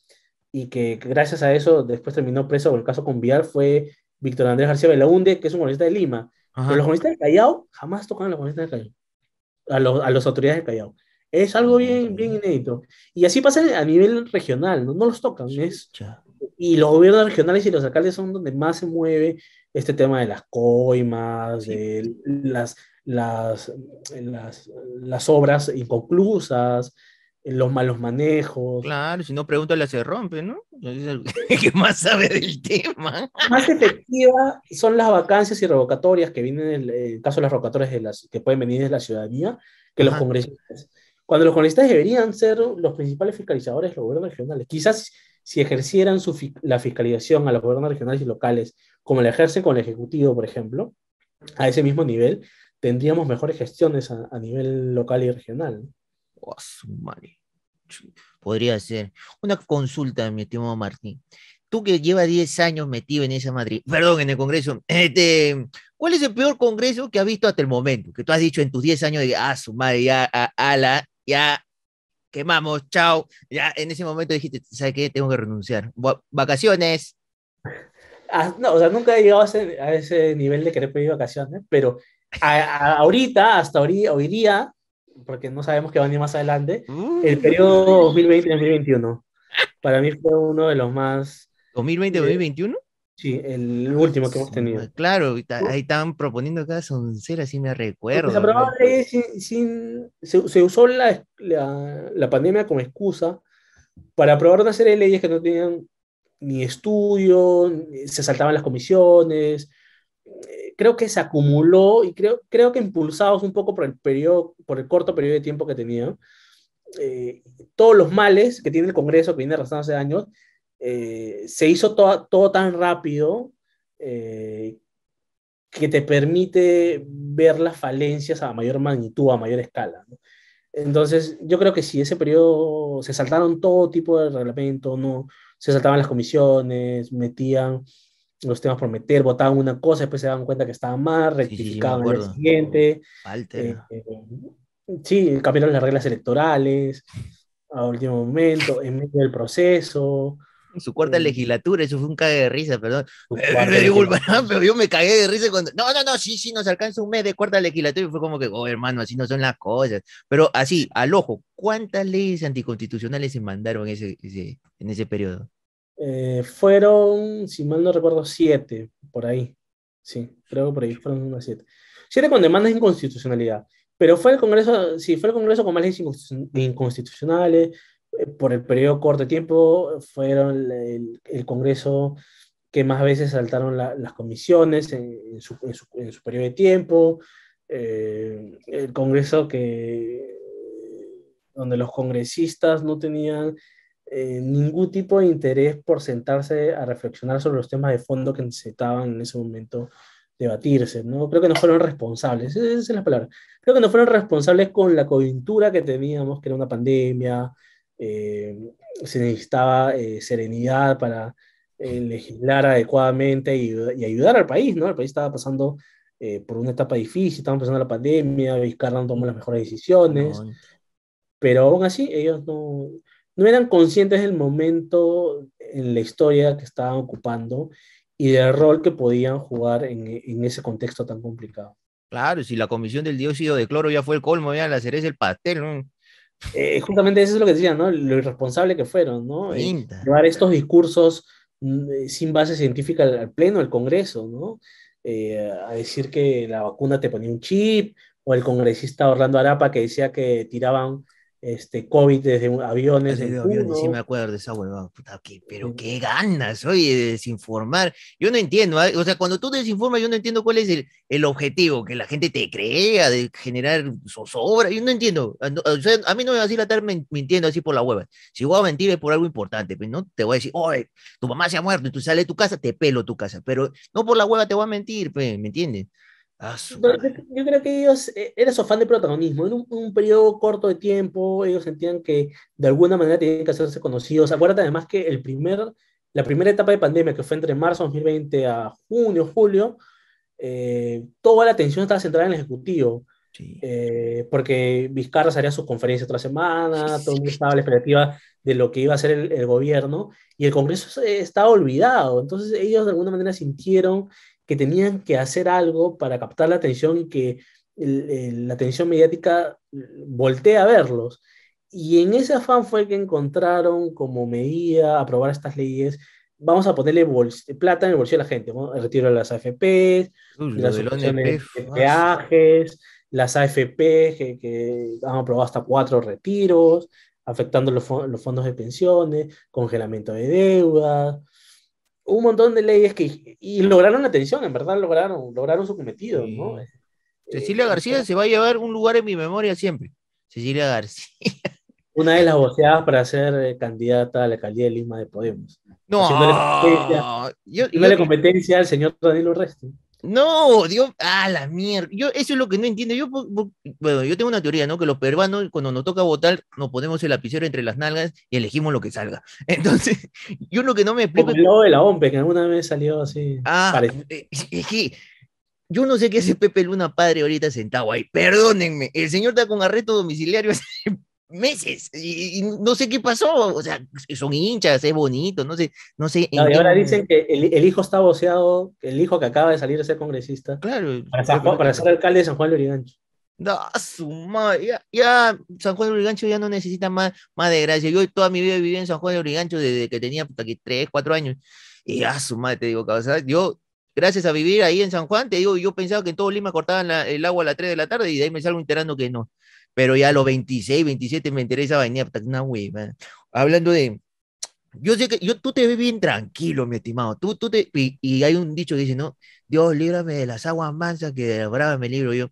y que gracias a eso después terminó preso por el caso con Vial fue Víctor Andrés García Belaunde, que es un comunista de Lima. Pero los comunistas de Callao jamás tocan a los comunistas de Callao, a, las autoridades de Callao. Es algo bien, bien inédito. Y así pasa a nivel regional, no, no los tocan. Es, y los gobiernos regionales y los alcaldes son donde más se mueve este tema de las coimas, de las, las, las, obras inconclusas, los malos manejos. Claro, si no, las se rompe ¿no? [LAUGHS] ¿qué más sabe del tema. Más efectiva son las vacancias y revocatorias que vienen, en el, caso de las revocatorias de las, que pueden venir de la ciudadanía, que los congresistas. Cuando los congresistas deberían ser los principales fiscalizadores de los gobiernos regionales. Quizás si ejercieran la fiscalización a los gobiernos regionales y locales, como la ejercen con el Ejecutivo, por ejemplo, a ese mismo nivel, tendríamos mejores gestiones a, nivel local y regional. Oh, Podría ser. Una consulta, mi estimado Martín. Tú que llevas 10 años metido en esa Madrid, perdón, en el Congreso, este, ¿cuál es el peor Congreso que has visto hasta el momento? Que tú has dicho en tus 10 años de, ah, su madre, ya, a, la, ya, quemamos, chao. Ya en ese momento dijiste, ¿sabes qué? Tengo que renunciar. Vacaciones. Ah, no, o sea, nunca he llegado a ese nivel de querer pedir vacaciones, pero ahorita, hasta hoy, día, porque no sabemos qué va a venir más adelante, mm. el periodo 2020-2021. Para mí fue uno de los más... ¿2020-2021? Eh, sí, el último que hemos tenido. Claro, ahí estaban proponiendo Cada soncera, si me recuerdo. Se, sin, se, usó la, la, la pandemia como excusa para aprobar una serie de leyes que no tenían ni estudio, se saltaban las comisiones, creo que se acumuló y creo, creo que impulsados un poco por el, periodo, por el corto periodo de tiempo que tenía, eh, todos los males que tiene el Congreso, que viene arrastrando hace años, eh, se hizo todo tan rápido eh, que te permite ver las falencias a mayor magnitud, a mayor escala. Entonces, yo creo que si ese periodo se saltaron todo tipo de reglamentos, ¿no? se saltaban las comisiones, metían los temas por meter, votaban una cosa, después se daban cuenta que estaba mal, rectificaban el siguiente. Eh, sí, cambiaron las reglas electorales a último momento, en medio del proceso. su cuarta eh, legislatura, eso fue un cague de risa, perdón. Eh, me [LAUGHS] pero yo me cagué de risa cuando. No, no, no, sí, sí, nos alcanza un mes de cuarta legislatura. Y fue como que, oh, hermano, así no son las cosas. Pero así, al ojo, ¿cuántas leyes anticonstitucionales se mandaron ese, en ese periodo? Eh, fueron, si mal no recuerdo, siete, por ahí. Sí, creo que por ahí fueron unas siete. Siete con demandas de inconstitucionalidad. Pero fue el Congreso, sí, fue el Congreso con más leyes inconstitucionales, eh, por el periodo corto de tiempo, fueron el, Congreso que más veces saltaron las comisiones en, su, periodo de tiempo, eh, el Congreso que, donde los congresistas no tenían eh, ningún tipo de interés por sentarse a reflexionar sobre los temas de fondo que necesitaban en ese momento debatirse, ¿no? Creo que no fueron responsables, esa es la palabra. Creo que no fueron responsables con la coyuntura que teníamos, que era una pandemia, eh, se necesitaba eh, serenidad para legislar adecuadamente y, ayudar al país, ¿no? El país estaba pasando por una etapa difícil, estaba pasando la pandemia, Vizcarra no tomó las mejores decisiones, pero aún así ellos no no eran conscientes del momento en la historia que estaban ocupando y del rol que podían jugar en, ese contexto tan complicado. Claro, si la comisión del dióxido de cloro ya fue el colmo, ya la cereza el pastel, ¿no? Eh, justamente eso es lo que decían, ¿no? Lo irresponsable que fueron, ¿no? Eh, llevar estos discursos mm, eh, sin base científica al, Pleno, al Congreso, ¿no? a decir que la vacuna te ponía un chip, o el congresista Orlando Arapa que decía que tiraban este, COVID desde aviones. aviones, sí me acuerdo de esa huevada, pero qué ganas, hoy de desinformar. Yo no entiendo, ¿ah? o sea, cuando tú desinformas, yo no entiendo cuál es el, el, objetivo, que la gente te crea, de generar zozobra, yo no entiendo. Ah, o sea, a mí no me va a decir la estar mintiendo así por la hueva. Si voy a mentir es por algo importante, pero pues, no te voy a decir, oye, tu mamá se ha muerto y tú sales de tu casa, te pelo tu casa, pero no por la hueva te voy a mentir, pues, ¿me entiendes? Ah, yo, creo que ellos eh, eran su fan de protagonismo. En un, periodo corto de tiempo, ellos sentían que de alguna manera tenían que hacerse conocidos. Acuérdate además que el primer, la primera etapa de pandemia, que fue entre marzo 2020 a junio, julio, eh, toda la atención estaba centrada en el Ejecutivo. Eh, porque Vizcarra haría sus conferencias otra semana, todo el estaba a la expectativa de lo que iba a hacer el, el gobierno y el Congreso estaba olvidado. Entonces ellos de alguna manera sintieron que tenían que hacer algo para captar la atención y que la atención mediática mm, voltea a verlos. Y en ese afán fue que encontraron como medida aprobar estas leyes. Vamos a ponerle plata en el bolsillo de la gente, el retiro de las AFP, las de peajes, las AFP que, han aprobado hasta cuatro retiros, afectando los, los fondos de pensiones, congelamiento de deudas, un montón de leyes que y lograron la atención, en verdad lograron, lograron su cometido, ¿no? Eh, Cecilia eh, García eh, se va a llevar un lugar en mi memoria siempre. Cecilia García. [LAUGHS] Una de las voceadas para ser candidata a la alcaldía de Lima de Podemos. No, yo, yo, la competencia al señor Danilo Resto no, Dios, a ah, la mierda. Yo, eso es lo que no entiendo. Yo, bueno, yo tengo una teoría, ¿no? Que los peruanos, cuando nos toca votar, nos ponemos el lapicero entre las nalgas y elegimos lo que salga. [LAUGHS] Entonces, yo lo que no me explico. de la que alguna vez salió así. Ah, eh, es que yo no sé qué hace Pepe Luna padre ahorita sentado ahí. Perdónenme, el señor está con arresto domiciliario [LAUGHS] meses y, no sé qué pasó, o sea, son hinchas, es bonito, no sé, no sé. ahora dicen que el, hijo está voceado, el hijo que acaba de salir a ser congresista. Claro. Para, ser alcalde de San Juan de Origancho. No, su madre, ya, San Juan de Origancho ya no necesita más, más de gracia. Yo toda mi vida viví en San Juan de Origancho desde que tenía hasta aquí 3, 4 años. Y a su madre, te digo, yo gracias a vivir ahí en San Juan, te digo, yo pensaba que en todo Lima cortaban el agua a las 3 de la tarde y de ahí me salgo enterando que no pero ya a los 26, 27 me interesa de esa vaina, una hueva. Hablando de, yo sé que yo, tú te ves bien tranquilo, mi estimado. Tú, tú te, y, hay un dicho que dice, ¿no? Dios, líbrame de las aguas mansas que de la brava me libro yo.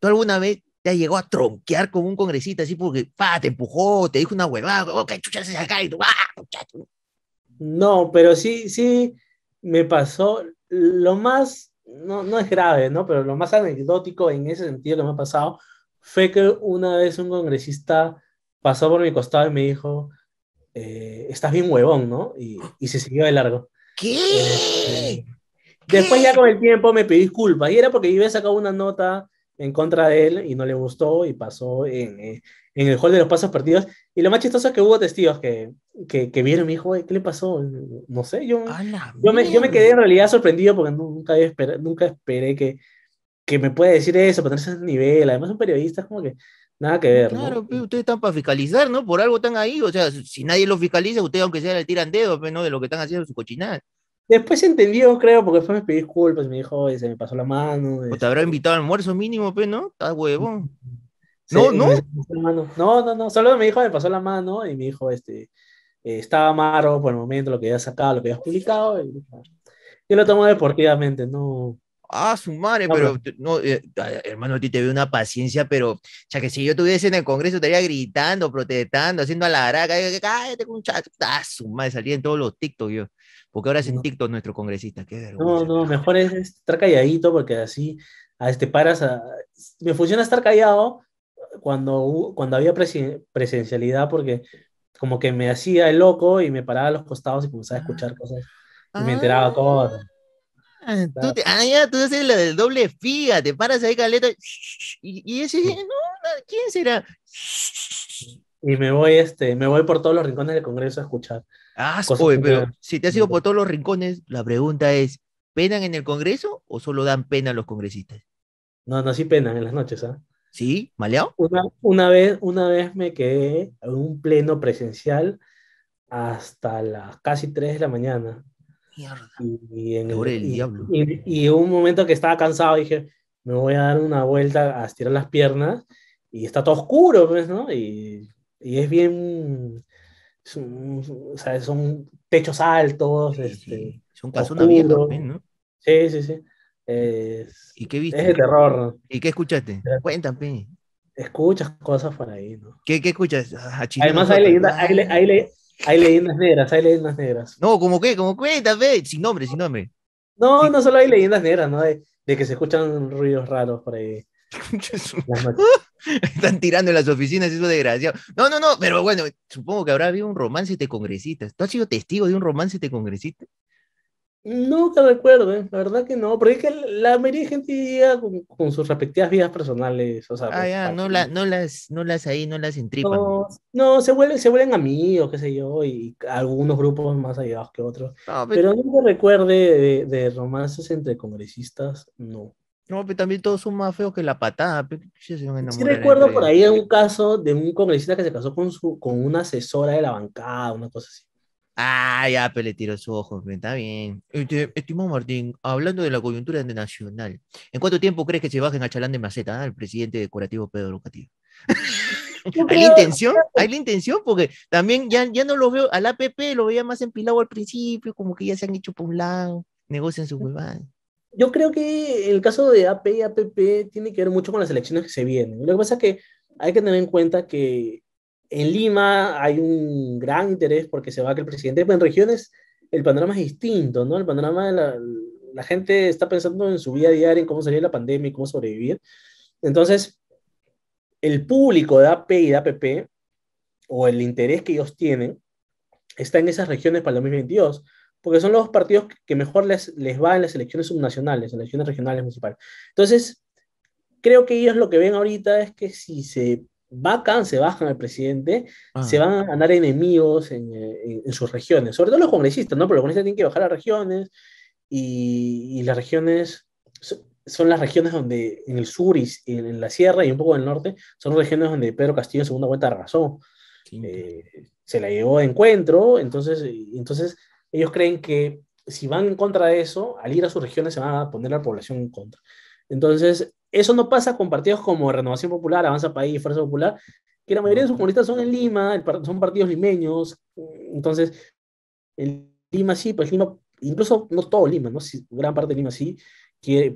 ¿Tú alguna vez te llegó a tronquear con un congresista así porque, pa, te empujó, te dijo una huevada, oh, que chucha se acá y tú, ah, muchacho. No, pero sí, sí, me pasó. Lo más, no, no es grave, ¿no? Pero lo más anecdótico en ese sentido que me ha pasado fue que una vez un congresista pasó por mi costado y me dijo, eh, estás bien huevón, ¿no? Y, y, se siguió de largo. ¿Qué? Este, después ya con el tiempo me pedí disculpas y era porque yo había sacado una nota en contra de él y no le gustó y pasó en, eh, en el hall de los pasos partidos Y lo más chistoso es que hubo testigos que, que, vieron y dijo, ¿qué le pasó? No sé, yo, yo me, yo, me, quedé en realidad sorprendido porque nunca, nunca esperé que, que me puede decir eso, para tener ese nivel. Además, un periodista como que nada que ver. Claro, ustedes están para fiscalizar, ¿no? Por algo están ahí. O sea, si nadie lo fiscaliza, ustedes, aunque sea, le tiran dedos, ¿no? De lo que están haciendo su cochinada. Después entendió, creo, porque después me pidió disculpas, me dijo, se me pasó la mano. O te este". habrá invitado al almuerzo mínimo, pero ¿no? Estás huevón. no, no. No, no, no. Solo me dijo, me pasó la mano y me dijo, este, eh, estaba amargo por el momento, lo que ya sacado, lo que había publicado. Y, lo tomo deportivamente, no ah, su madre, pero, no, eh, hermano, a ti te veo una paciencia, pero ya que si yo estuviese en el Congreso estaría gritando, protestando, haciendo alaraca, cállate con ah, su madre, salía en todos los TikTok yo, porque ahora es en TikTok nuestro congresista, qué vergüenza. No, no, mejor es estar calladito porque así a este paras me funciona estar callado cuando cuando había presencialidad porque como que me hacía el loco y me paraba a los costados y comenzaba a escuchar ah. cosas y me ah. enteraba cosas. Ah, tú te, ah, ya, tú haces la del doble Fíjate, te paras ahí caleta y, ese, no, ¿quién será? Y me voy, este, me voy por todos los rincones del Congreso a escuchar. Ah, pero si te has ido por todos los rincones, la pregunta es, ¿penan en el Congreso o solo dan pena a los congresistas? No, no, sí penan en las noches, ¿ah? ¿Sí? ¿Maleado? Una, vez, una vez me quedé en un pleno presencial hasta las casi 3 de la mañana. Y, en y, un momento que estaba cansado dije, me voy a dar una vuelta a estirar las piernas y está todo oscuro, pues, ¿no? Y, y es bien... son techos altos. este, Es un pues, Sí, sí, sí. ¿Y qué viste? Es de terror. ¿Y qué escuchaste? Cuéntame. Escuchas cosas por ahí, ¿no? ¿Qué, qué escuchas? Ah, Además, hay, leyenda, hay, hay, hay leyendas negras, hay leyendas negras. No, como qué? como qué? Sin nombre, sin nombre. No, no solo hay leyendas negras, ¿no? De, que se escuchan ruidos raros por ahí. [LAUGHS] Están tirando en las oficinas eso desgraciado. No, no, no, pero bueno, supongo que habrá habido un romance de congresistas. ¿Tú has sido testigo de un romance de congresistas? Nunca recuerdo, ¿eh? la verdad que no, porque es que la mayoría de gente llega con, sus respectivas vidas personales, o sea, Ah, pues, ya, no, no, las, no las ahí, no las entripan. No, se, vuelven, se vuelven amigos, qué sé yo, y algunos grupos más allegados que otros. Pues pero... nunca recuerde de, romances entre congresistas, no. No, pero pues también todos son más feos que la patada. Sí, sí recuerdo por ahí un caso de un congresista que se casó con, su, con una asesora de la bancada, una cosa así. Ay, ah, Apple le tiró su ojo. Está bien. Este, estimado Martín, hablando de la coyuntura nacional, ¿en cuánto tiempo crees que se bajen a Chalán de Maceta, al presidente decorativo Pedro educativo? [LAUGHS] ¿Hay la intención? ¿Hay la intención? Porque también ya, ya no lo veo, al APP lo veía más empilado al principio, como que ya se han hecho por un lado, negocian su huevada. Yo creo que el caso de AP y APP tiene que ver mucho con las elecciones que se vienen. Lo que pasa es que hay que tener en cuenta que en Lima hay un gran interés porque se va a que el presidente, pues, en regiones el panorama es distinto, ¿no? El panorama de la, gente está pensando en su vida diaria, en cómo salir de la pandemia y cómo sobrevivir. Entonces, el público de AP y de APP, o el interés que ellos tienen, está en esas regiones para el 2022, porque son los partidos que mejor les, les va en las elecciones subnacionales, en las elecciones regionales municipales. Entonces, creo que ellos lo que ven ahorita es que si se vacan, se bajan al presidente, se ah. van a ganar enemigos eh, en, sus regiones, sobre todo los congresistas, ¿no? pero los congresistas tienen que bajar a regiones y, las regiones son, las regiones donde en el sur y en, la sierra y un poco en el norte son regiones donde Pedro Castillo en segunda vuelta arrasó. Eh, se la llevó de encuentro, entonces, entonces ellos creen que si van en contra de eso, al ir a sus regiones se van a poner la población en contra. Entonces, eso no pasa con partidos como Renovación Popular, Avanza País, Fuerza Popular, que la mayoría de sus comunistas son en Lima, son partidos limeños. Entonces, el Lima sí, pues incluso no todo Lima, ¿no? gran parte de Lima sí,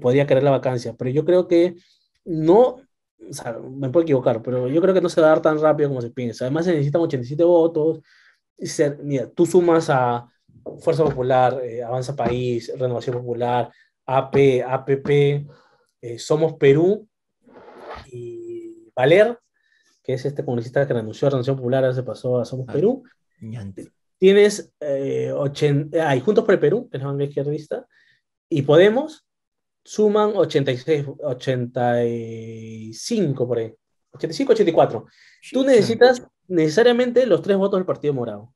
podría querer la vacancia. Pero yo creo que no, o sea, me puedo equivocar, pero yo creo que no se va a dar tan rápido como se piensa. Además, se necesitan 87 votos. mira, tú sumas a Fuerza Popular, eh, Avanza País, Renovación Popular, AP, APP eh, Somos Perú y Valer, que es este comunista que renunció a Renovación Popular, ahora se pasó a Somos ah, Perú. Tienes eh, Hay Juntos por el Perú, que es la banda izquierdista, y Podemos suman 86, 85 por ahí. 85, 84. Tú necesitas necesariamente los tres votos del Partido Morado.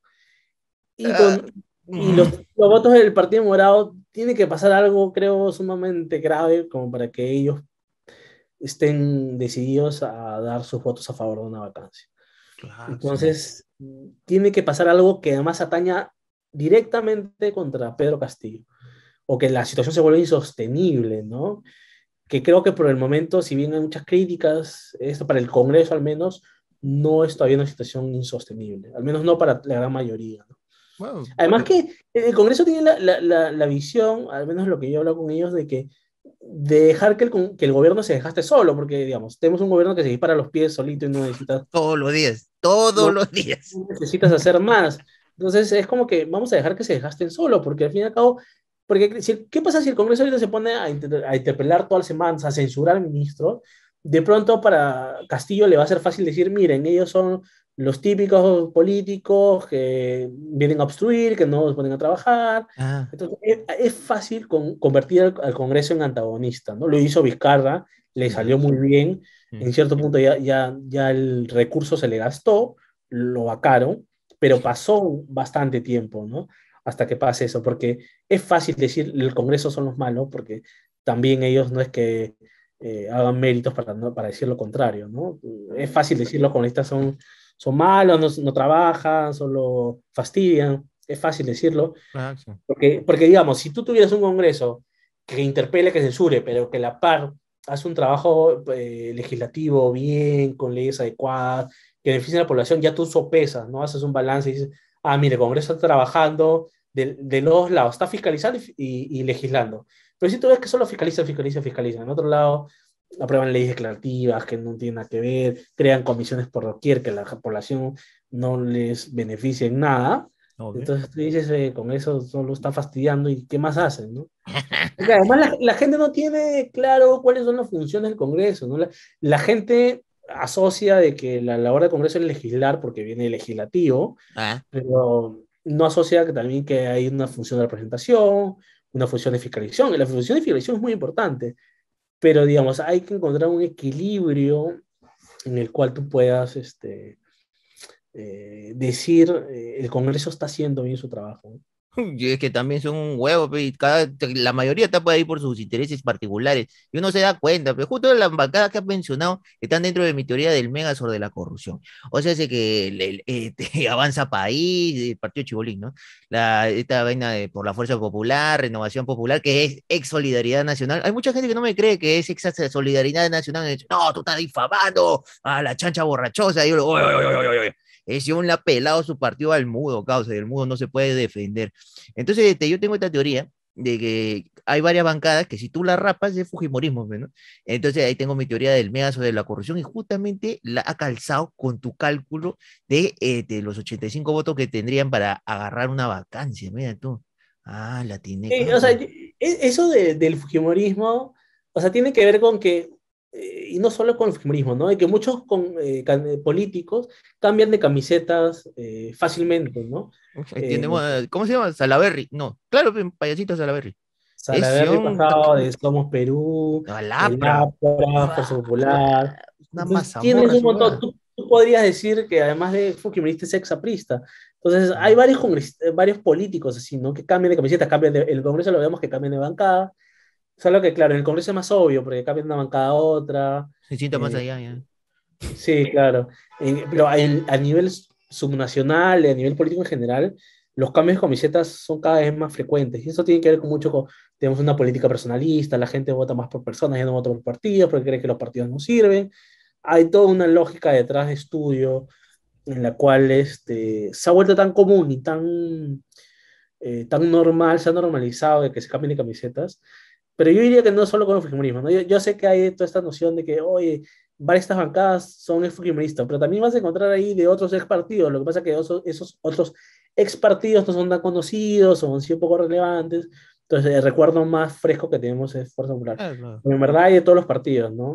Y, ah, los, mm. los, votos del Partido Morado tiene que pasar algo, creo, sumamente grave como para que ellos estén decididos a dar sus votos a favor de una vacancia. Entonces, tiene que pasar algo que además ataña directamente contra Pedro Castillo, o que la situación se vuelve insostenible, ¿no? Que creo que por el momento, si bien hay muchas críticas, esto para el Congreso al menos, no es todavía una situación insostenible, al menos no para la gran mayoría. ¿no? Además que eh, el Congreso tiene la, la, la, visión, al menos lo que yo hablo con ellos, de que dejar que el, que el gobierno se dejaste solo, porque digamos, tenemos un gobierno que se dispara a los pies solito y no necesitas... [LAUGHS] Todos los días, todos los días. Necesitas hacer más. Entonces es como que vamos a dejar que se dejasten solo, porque al fin y al cabo, porque ¿qué pasa si el Congreso ahorita se pone a, interpelar toda la semana, a censurar al ministro? De pronto para Castillo le va a ser fácil decir, miren, ellos son los típicos políticos que vienen a obstruir, que no los ponen a trabajar. Ah. Entonces, es, fácil convertir al, Congreso en antagonista, ¿no? Lo hizo Vizcarra, le salió muy bien, en cierto punto ya, ya, el recurso se le gastó, lo vacaron, pero pasó bastante tiempo, ¿no? Hasta que pase eso, porque es fácil decir el Congreso son los malos, porque también ellos no es que eh, hagan méritos para, para decir lo contrario, ¿no? Es fácil decir los congresistas son son malos, no, no trabajan, solo fastidian. Es fácil decirlo. Ah, porque, porque, digamos, si tú tuvieras un Congreso que interpele, que censure, pero que la par hace un trabajo eh, legislativo bien, con leyes adecuadas, que defiende a la población, ya tú sopesas, ¿no? Haces un balance y dices, ah, mire, el Congreso está trabajando de, de los lados, está fiscalizando y, y legislando. Pero si tú ves que solo fiscaliza, fiscaliza, fiscaliza, en otro lado aprueban leyes declarativas que no tienen nada que ver, crean comisiones por doquier que la población no les beneficie en nada. Entonces tú dices, eh, con eso solo está fastidiando y qué más hacen, [LAUGHS] además la, gente no tiene claro cuáles son las funciones del Congreso, ¿no? La, gente asocia de que la labor del Congreso es legislar porque viene legislativo, ah. pero no asocia que también que hay una función de representación, una función de fiscalización, y la función de fiscalización es muy importante pero digamos, hay que encontrar un equilibrio en el cual tú puedas este, eh, decir, eh, el Congreso está haciendo bien su trabajo. [LAUGHS] Y es que también son un huevo, la mayoría está por pues, ahí por sus intereses particulares. Y uno se da cuenta, pero justo las bancadas que has mencionado están dentro de mi teoría del megasor de la corrupción. O sea, sé que el, este, [LAUGHS] avanza país, el partido Chivolín, ¿no? La, esta vaina por la fuerza popular, renovación popular, que es ex solidaridad nacional. Hay mucha gente que no me cree que es ex solidaridad nacional. no, tú estás difamando a la chancha borrachosa. Y oye, oye, oye. Ese hombre ha pelado su partido al mudo, causa, Del el mudo no se puede defender. Entonces, este, yo tengo esta teoría de que hay varias bancadas que si tú las rapas es fujimorismo, pues, ¿no? Entonces ahí tengo mi teoría del o de la corrupción y justamente la ha calzado con tu cálculo de, de este, los 85 votos que tendrían para agarrar una vacancia, mira tú. Ah, la tiene. o sea, e, eso del fujimorismo, o sea, tiene que ver con que eh, y no solo con el fujimorismo, ¿no? Hay que muchos con, eh, eh, políticos cambian de camisetas eh, fácilmente, ¿no? Eh, Entendemos, ¿cómo se llama? Salaberry. No, claro, payasito Salaberry. Salaberry un... pasado de Somos Perú, alapra Lapa, Fuerza Popular. Una masa Tienes un montón. Tú, podrías decir que además de fujimorista es exaprista. Entonces, hay varios, varios políticos así, ¿no? Que cambian de camisetas, cambian de, el Congreso lo vemos que cambian de bancada Solo que, claro, en el Congreso es más obvio, porque cambian una bancada a otra. Se siente más eh, allá, ya. Sí, claro. pero a nivel subnacional, a nivel político en general, los cambios de camisetas son cada vez más frecuentes. Y eso tiene que ver con mucho tenemos una política personalista, la gente vota más por personas, ya no vota por partidos, porque cree que los partidos no sirven. Hay toda una lógica detrás de estudio en la cual este, se ha vuelto tan común y tan, eh, tan normal, se ha normalizado de que se cambien de camisetas, pero yo diría que no solo con el fujimorismo, yo, sé que hay toda esta noción de que, oye, varias estas bancadas son ex fujimoristas, pero también vas a encontrar ahí de otros ex partidos. Lo que pasa es que esos, otros ex partidos no son tan conocidos o han un poco relevantes. Entonces, el recuerdo más fresco que tenemos es Fuerza Popular. Ah, en verdad hay de todos los partidos, ¿no?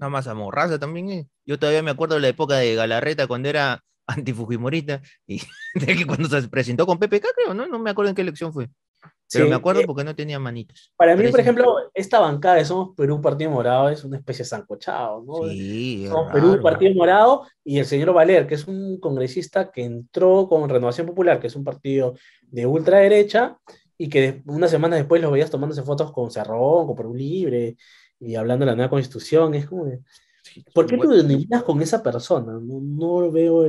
Nada más amorraza también. ¿eh? Yo todavía me acuerdo de la época de Galarreta cuando era antifujimorista y [LAUGHS] de que cuando se presentó con PPK, creo, ¿no? No me acuerdo en qué elección fue. Pero me acuerdo eh, porque no tenía manitos. Para mí, por ejemplo, esta bancada de Somos Perú Partido Morado es una especie de sancochado, ¿no? Sí, Somos Perú Partido Morado y el señor Valer, que es un congresista que entró con Renovación Popular, que es un partido de ultraderecha, y que unas semanas después los veías tomándose fotos con Cerrón, con Perú Libre, y hablando de la nueva constitución. Es como. ¿Por qué te con esa persona? No, no veo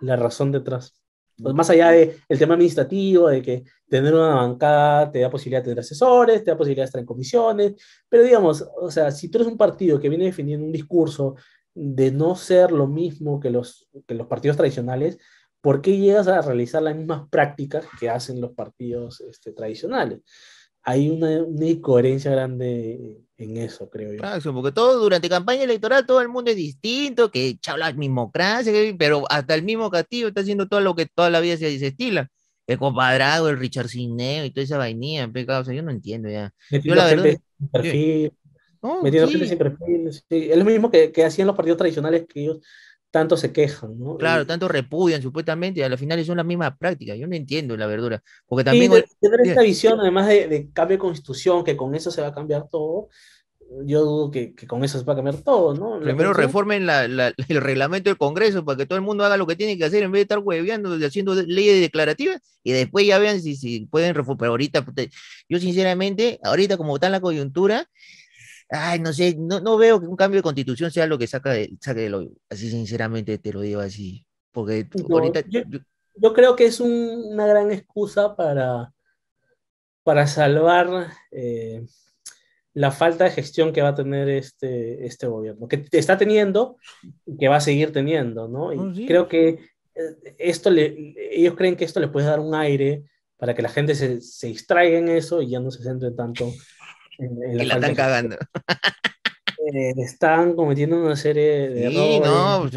la razón detrás más allá del el tema administrativo, de que tener una bancada te da posibilidad de tener asesores, te da posibilidad de estar en comisiones, pero digamos, o sea, si tú eres un partido que viene defendiendo un discurso de no ser lo mismo que los, que los partidos tradicionales, ¿por qué llegas a realizar las mismas prácticas que hacen los partidos este, tradicionales? Hay una incoherencia grande en eso, creo yo. porque todo durante campaña electoral todo el mundo es distinto, que chau la mismocracia, pero hasta el mismo Castillo está haciendo todo lo que toda la vida se, dice estila. El compadrado, el Richard Cineo y toda esa vainilla, pecado, o sea, yo no entiendo ya. Metiendo yo la verdad, perfil, sí. es lo mismo que, que hacían los partidos tradicionales que ellos tanto se quejan, ¿no? Claro, tanto repudian supuestamente, y a final finales son las mismas prácticas. Yo no entiendo la verdura. Porque también. tener esta visión, además de, cambio de constitución, que con eso se va a cambiar todo, yo dudo que, con eso se va a cambiar todo, ¿no? Primero reformen [LAUGHS] el reglamento del Congreso para que todo el mundo haga lo que tiene que hacer en vez de estar hueveando, haciendo leyes declarativas, y después ya vean si, si pueden reformar. Pero ahorita, yo sinceramente, ahorita como está la coyuntura, ay, no sé, no, veo que un cambio de constitución sea lo que saca de, saque Así sinceramente te lo digo así. Porque Yo, creo que es una gran excusa para, para salvar eh, la falta de gestión que va a tener este, este gobierno, que está teniendo y que va a seguir teniendo, ¿no? Y oh, creo que eh, esto le, ellos creen que esto les puede dar un aire para que la gente se, se distraiga en eso y ya no se centre tanto y la, están cagando están eh, cometiendo una serie de sí, no,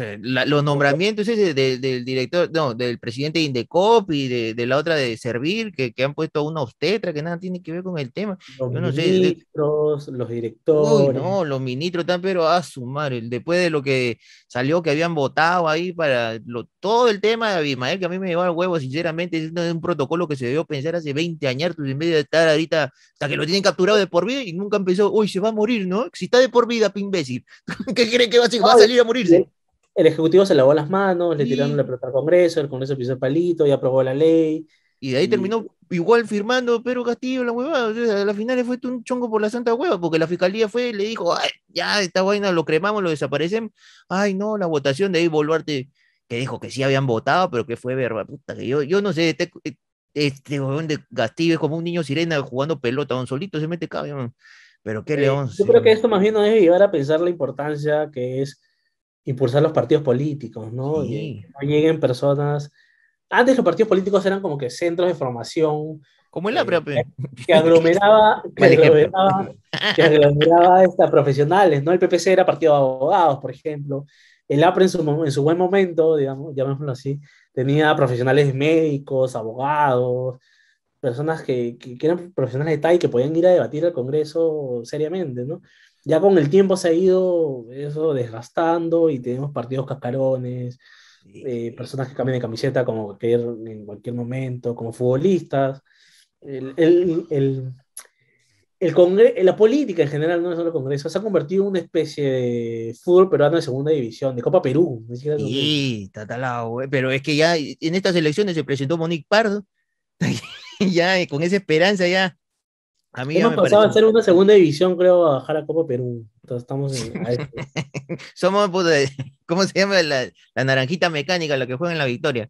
los nombramientos del director, no, del presidente de Indecop y de, la otra de Servir, que, han puesto a una obstetra que nada tiene que ver con el tema. Los ministros, los directores. no, los ministros están, pero a sumar después de lo que salió que habían votado ahí para todo el tema de Abimael, que a mí me llevaba el huevo, sinceramente, es un protocolo que se debió pensar hace 20 años, en vez de estar ahorita, hasta que lo tienen capturado de por vida y nunca pensado uy, se va a morir, ¿no? Si está de por vida imbécil. [LAUGHS] ¿Qué que va a, salir a morirse? El Ejecutivo se lavó las manos, le tiraron la plata al Congreso, el Congreso pisó el palito y aprobó la ley. Y de ahí terminó igual firmando Pedro Castillo la huevada. a la final fue un chongo por la santa hueva, porque la fiscalía fue y le dijo, ya esta vaina lo cremamos, lo desaparecen. Ay, no, la votación de ahí Boluarte, que dijo que sí habían votado, pero que fue verba puta, que yo, yo no sé, este, este de Castillo es como un niño sirena jugando pelota, don solito se mete cabrón. Pero qué eh, león. Yo creo que esto más bien nos debe llevar a pensar la importancia que es impulsar los partidos políticos, ¿no? Y que lleguen personas. Antes los partidos políticos eran como que centros de formación. Como el APRA. Eh, que aglomeraba, [LAUGHS] que profesionales, ¿no? El PPC era partido de abogados, por ejemplo. El APRA en su, en su buen momento, digamos, llamémoslo así, tenía profesionales médicos, abogados, personas que, que, eran profesionales de TAI que podían ir a debatir al Congreso seriamente, ¿no? Ya con el tiempo se ha ido eso desgastando y tenemos partidos cascarones, eh, personas que cambian de camiseta como cualquier, en cualquier momento, como futbolistas. El, el, el, la política en general, no solo el Congreso, se ha convertido en una especie de fútbol peruano de segunda división, de Copa Perú. Y tatalao, eh, pero es que ya en estas elecciones se presentó Monique Pardo. [LAUGHS] [LAUGHS] ya con esa esperanza ya. A mí Hemos me pasado a ser una segunda división, creo, a bajar a Copa Perú. Entonces estamos en, [LAUGHS] Somos, pues, [LAUGHS] ¿cómo se llama? La, naranjita mecánica, la que juega en la victoria.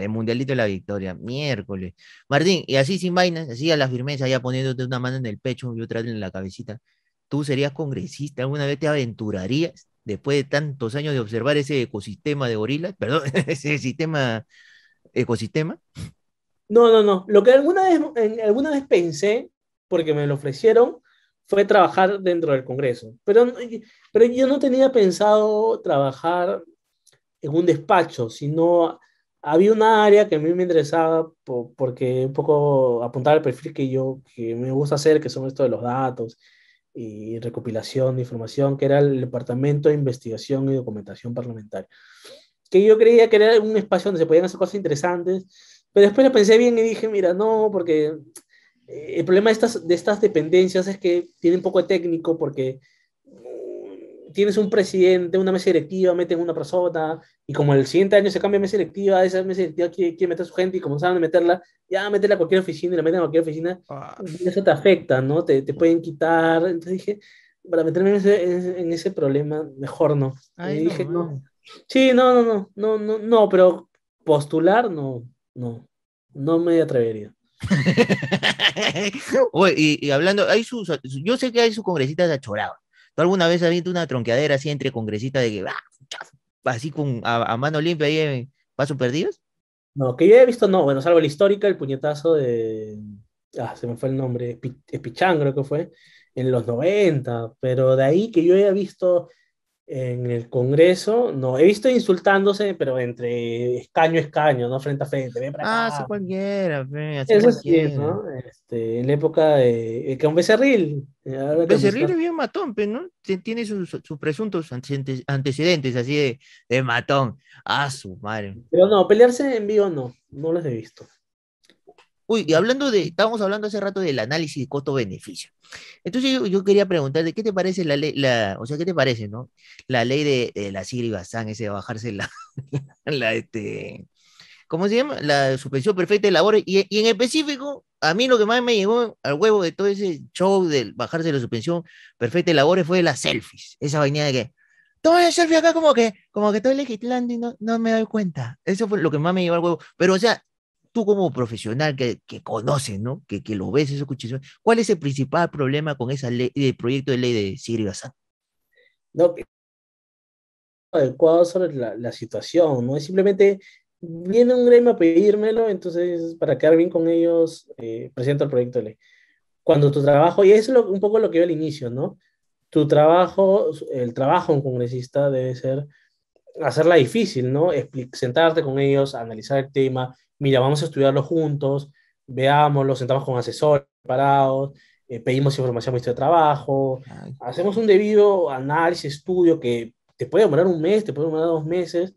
el mundialito de la victoria, miércoles. Martín, y así sin vainas, así a la firmeza, ya poniéndote una mano en el pecho y otra en la cabecita. ¿Tú serías congresista? ¿Alguna vez te aventurarías después de tantos años de observar ese ecosistema de gorilas? Perdón, ese sistema, ecosistema. No, no, no. Lo que alguna vez, alguna vez pensé, porque me lo ofrecieron, fue trabajar dentro del Congreso. Pero, pero yo no tenía pensado trabajar en un despacho, sino había un área que a mí me interesaba porque un poco apuntaba al perfil que yo que me gusta hacer, que son esto de los datos y recopilación de información, que era el Departamento de Investigación y Documentación Parlamentaria. Que yo creía que era un espacio donde se podían hacer cosas interesantes pero después lo pensé bien y dije, mira, no, porque eh, el problema de estas, de estas dependencias es que tienen poco de técnico porque mm, tienes un presidente, una mesa directiva, meten una persona, y como el siguiente año se cambia mesa directiva, esa mesa directiva quiere, meter a su gente, y como saben meterla, ya meterla a cualquier oficina, y la meten a cualquier oficina, ah. eso te afecta, ¿no? Te, te, pueden quitar. Entonces dije, para meterme en ese, en ese problema, mejor no. Ay, dije, no, no. Sí, no, no, no, no, no, no, pero postular, no, no no me atrevería. [LAUGHS] Oye, y, hablando, hay yo sé que hay sus congresistas achorados. ¿Tú alguna vez has visto una tronqueadera así entre congresistas de que ah, así con a, mano limpia ahí en pasos perdidos? No, que yo he visto no, bueno, salvo la histórica, el puñetazo de. Ah, se me fue el nombre, Pichán, creo que fue, en los 90, pero de ahí que yo haya visto en el Congreso, no, he visto insultándose, pero entre escaño escaño, ¿no? Frente a frente, Ah, cualquiera, en la época de... Eh, que un Becerril. Eh, becerril es bien matón, pero ¿no? Tiene sus, presuntos antecedentes así de, matón. Ah, su madre. Pero no, pelearse en vivo no, no los he visto. Uy, y hablando de, estábamos hablando hace rato del análisis de costo-beneficio. Entonces yo, quería preguntarte, ¿qué te parece la ley, la, o sea, qué te parece, no? La ley de, la Sigri Bazán, ese de bajarse la, [LAUGHS] la, este, ¿cómo se llama? La suspensión perfecta de labores. Y, y en específico, a mí lo que más me llegó al huevo de todo ese show del bajarse la suspensión perfecta de labores fue las selfies. Esa vaina de que, toma la selfie acá como que, como que estoy legislando y no, no me doy cuenta. Eso fue lo que más me llevó al huevo. Pero, o sea, tú como profesional que, que conoces, ¿no? Que, que lo ves, eso escuchas, ¿cuál es el principal problema con esa ley, el proyecto de ley de Sigrid Bazán? No, adecuado sobre la, la, situación, ¿no? Es simplemente, viene un gremio a pedírmelo, entonces para quedar bien con ellos, eh, presento el proyecto de ley. Cuando tu trabajo, y eso es un poco lo que yo al inicio, ¿no? Tu trabajo, el trabajo en congresista debe ser hacerla difícil, ¿no? sentarte con ellos, analizar el tema, mira, vamos a estudiarlo juntos, veámoslo, sentamos con asesores preparados, eh, pedimos información de trabajo, hacemos un debido análisis, estudio que te puede demorar un mes, te puede demorar dos meses,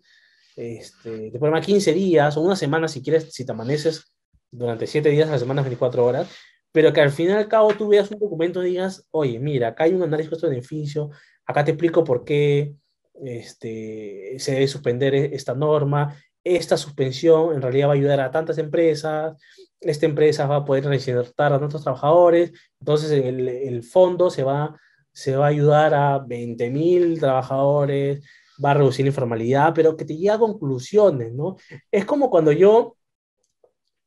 este, te puede demorar 15 días o una semana si quieres, si te amaneces durante 7 días a la semana, 24 horas, pero que al final y al cabo tú veas un documento y digas, oye, mira, acá hay un análisis costo-beneficio, acá te explico por qué, este, se debe suspender e-, esta norma, esta suspensión en realidad va a ayudar a tantas empresas, esta empresa va a poder reinsertar a tantos trabajadores, entonces el, el fondo se va, se va a ayudar a 20.000 trabajadores, va a reducir la informalidad, pero que te llegue a conclusiones, ¿no? Es como cuando yo,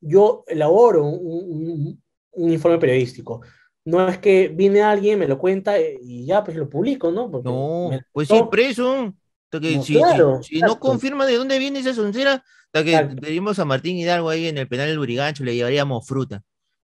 yo elaboro un, un informe periodístico, no es que viene alguien, me lo cuenta eh, y ya, pues lo publico, ¿no? no, pues sí, preso. si, claro, si, no confirma de dónde viene esa soncera, hasta que pedimos a Martín Hidalgo ahí en el penal del Burigancho, le llevaríamos fruta.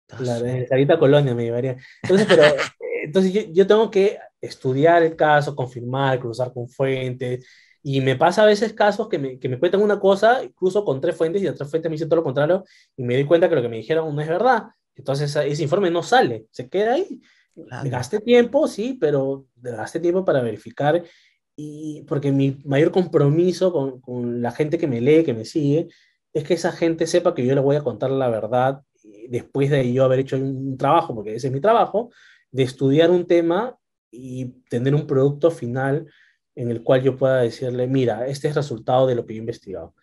claro, en Carita Colonia me llevaría. Entonces, pero, eh, yo, tengo que estudiar el caso, confirmar, cruzar con fuentes. Y me pasa a veces casos que me, cuentan una cosa, incluso con tres fuentes, y otra tres fuentes me dicen todo lo contrario, y me doy cuenta que lo que me dijeron no es verdad. Entonces ese informe no sale, se queda ahí. le gaste tiempo, sí, pero gaste tiempo para verificar y porque mi mayor compromiso con, la gente que me lee, que me sigue, es que esa gente sepa que yo le voy a contar la verdad eh, después de yo haber hecho un trabajo, porque ese es mi trabajo, de estudiar un tema y tener un producto final en el cual yo pueda decirle, mira, este es el resultado de lo que yo he investigado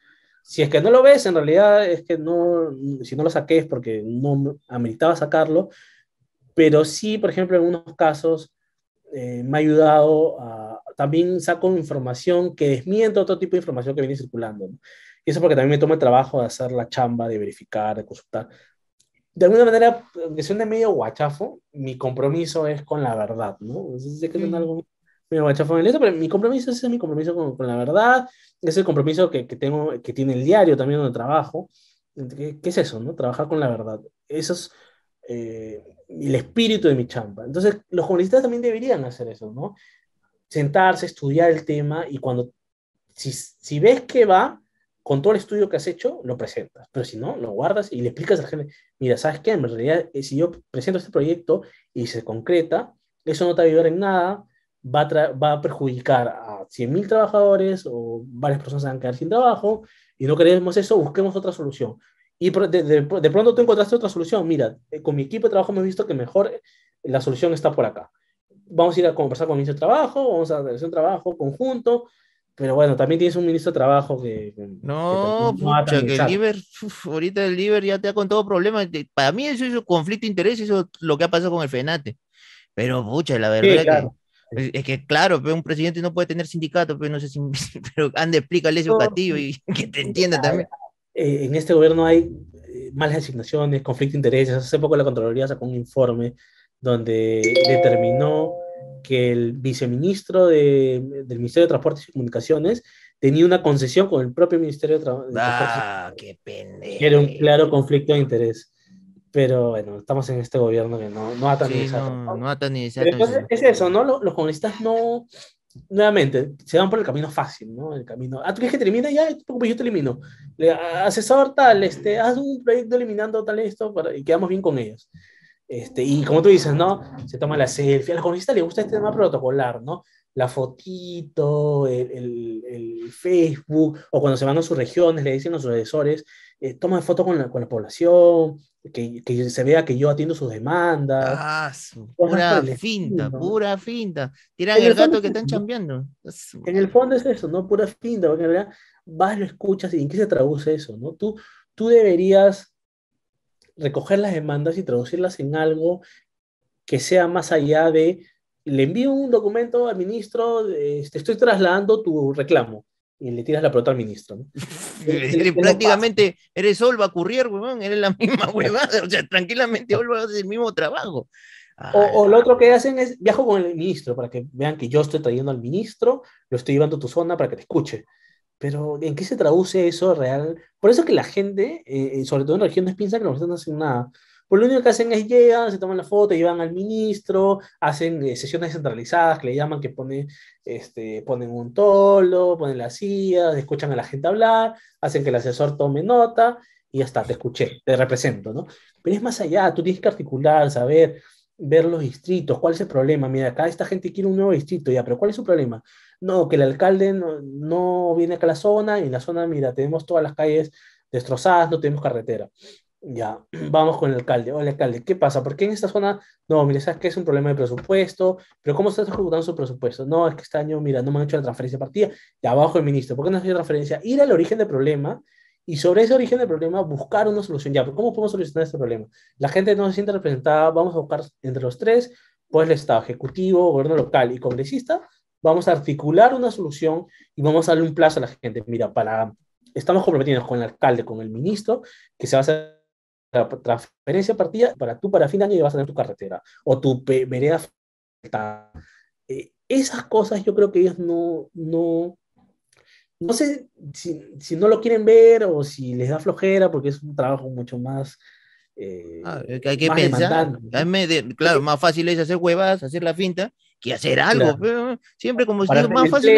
si es que no lo ves, en realidad es que no, si no lo saqué es porque no ameritaba sacarlo, pero sí, por ejemplo, en algunos casos eh, me ha ayudado a, también saco información que desmiento otro tipo de información que viene circulando. Y eso porque también me toma el trabajo de hacer la chamba, de verificar, de consultar. De alguna manera, aunque de medio guachafo, mi compromiso es con la verdad, ¿no? Es, que es algo mi pero mi compromiso es mi compromiso con, la verdad, es el compromiso que, que, tengo, que tiene el diario también donde trabajo. ¿Qué, es eso, no? Trabajar con la verdad. Eso es eh, el espíritu de mi chamba. Entonces, los comunistas también deberían hacer eso, ¿no? Sentarse, estudiar el tema y cuando, si, si ves que va, con todo el estudio que has hecho, lo presentas. Pero si no, lo guardas y le explicas a la gente, mira, ¿sabes qué? En realidad, eh, si yo presento este proyecto y se concreta, eso no te va a ayudar en nada, va a, perjudicar a perjudicar a 100.000 trabajadores o varias personas van a quedar sin trabajo y no queremos eso, busquemos otra solución. Y de, pronto tú encontraste otra solución. Mira, eh, con mi equipo de trabajo hemos visto que mejor eh, la solución está por acá. Vamos a ir a conversar con el ministro de Trabajo, vamos a hacer un trabajo conjunto, pero bueno, también tienes un ministro de Trabajo que... No, que, que el Liber, ahorita el Liber ya te ha contado problemas. Para mí eso es un conflicto de interés, eso es lo que ha pasado con el FENATE. Pero, pucha, la verdad que es que claro, un presidente no puede tener sindicato, pero no sé si, [LAUGHS] pero anda, explícale eso Castillo y [LAUGHS] que te entienda también. Eh, en este gobierno hay eh, malas asignaciones, conflicto de intereses. Hace poco la Contraloría sacó un informe donde determinó que el viceministro del Ministerio de Transportes y Comunicaciones tenía una concesión con el propio Ministerio de, Transportes. ¡Ah, qué pendejo! Era un claro conflicto de interés. Pero bueno, estamos en este gobierno que no, no ha tanizado. no, no ha tanizado. Es eso, ¿no? Los, comunistas no. Nuevamente, se van por el camino fácil, ¿no? El camino. Ah, tú quieres que te elimine, ya, yo pues, te elimino. Le, ah, asesor tal, este, haz un proyecto eliminando tal esto para, y quedamos bien con ellos. Este, y como tú dices, ¿no? Se toma la selfie. A los comunistas les gusta este tema protocolar, ¿no? La fotito, el, el, el, Facebook, o cuando se van a sus regiones, le dicen a sus asesores, eh, toma fotos con la, con la población, que, se vea que yo atiendo sus demandas. Ah, pura finta, pura finta. Tira el, gato que están chambeando. En el fondo es eso, ¿no? Pura finta, porque en realidad vas, lo escuchas y en qué se traduce eso, ¿no? Tú, tú deberías recoger las demandas y traducirlas en algo que sea más allá de le envío un documento al ministro, te este, estoy trasladando tu reclamo y le tiras la pelota al ministro. [LAUGHS] prácticamente, eres Olva Currier, huevón, eres la [LAUGHS] misma huevada, o sea, tranquilamente Olva hace el mismo trabajo. o, ah, o, lo otro que hacen es viajo con el ministro para que vean que yo estoy trayendo al ministro, lo estoy llevando a tu zona para que te escuche. Pero ¿en qué se traduce eso real? Por eso que la gente, eh, eh, sobre todo en regiones, piensa que no están haciendo nada. Pues lo único que hacen es llegan, se toman la foto, llevan al ministro, hacen eh, sesiones centralizadas que le llaman que ponen, este, ponen un tolo, ponen las sillas, escuchan a la gente hablar, hacen que el asesor tome nota y ya está, te escuché, te represento, ¿no? Pero es más allá, tú tienes que articular, saber, ver los distritos, cuál es el problema. Mira, acá esta gente quiere un nuevo distrito, ya, pero ¿cuál es su problema? No, que el alcalde no, viene acá a la zona y en la zona, mira, tenemos todas las calles destrozadas, no tenemos carretera. Ya, vamos con el alcalde. Hola, alcalde, ¿qué pasa? ¿Por qué en esta zona? No, mira, sabes que es un problema de presupuesto, pero ¿cómo está ejecutando su presupuesto? No, es que este año, mira, no me han hecho la transferencia de partida. Ya, abajo el ministro, ¿por qué no ha hecho transferencia? Ir al origen del problema y sobre ese origen del problema buscar una solución. Ya, ¿cómo podemos solucionar este problema? La gente no se siente representada, vamos a buscar entre los tres, pues el Estado Ejecutivo, Gobierno Local y Congresista, vamos a articular una solución y vamos a darle un plazo a la gente. Mira, para. Estamos comprometidos con el alcalde, con el ministro, que se va a hacer la transferencia partida para tú para fin de año ya vas a tener tu carretera o tu vereda. Eh, esas cosas yo creo que ellos no, no, no sé si, no lo quieren ver o si les da flojera porque es un trabajo mucho más... Eh, ah, hay que pensar, claro, más fácil es hacer huevas, hacer la finta, que hacer algo. siempre como si más fácil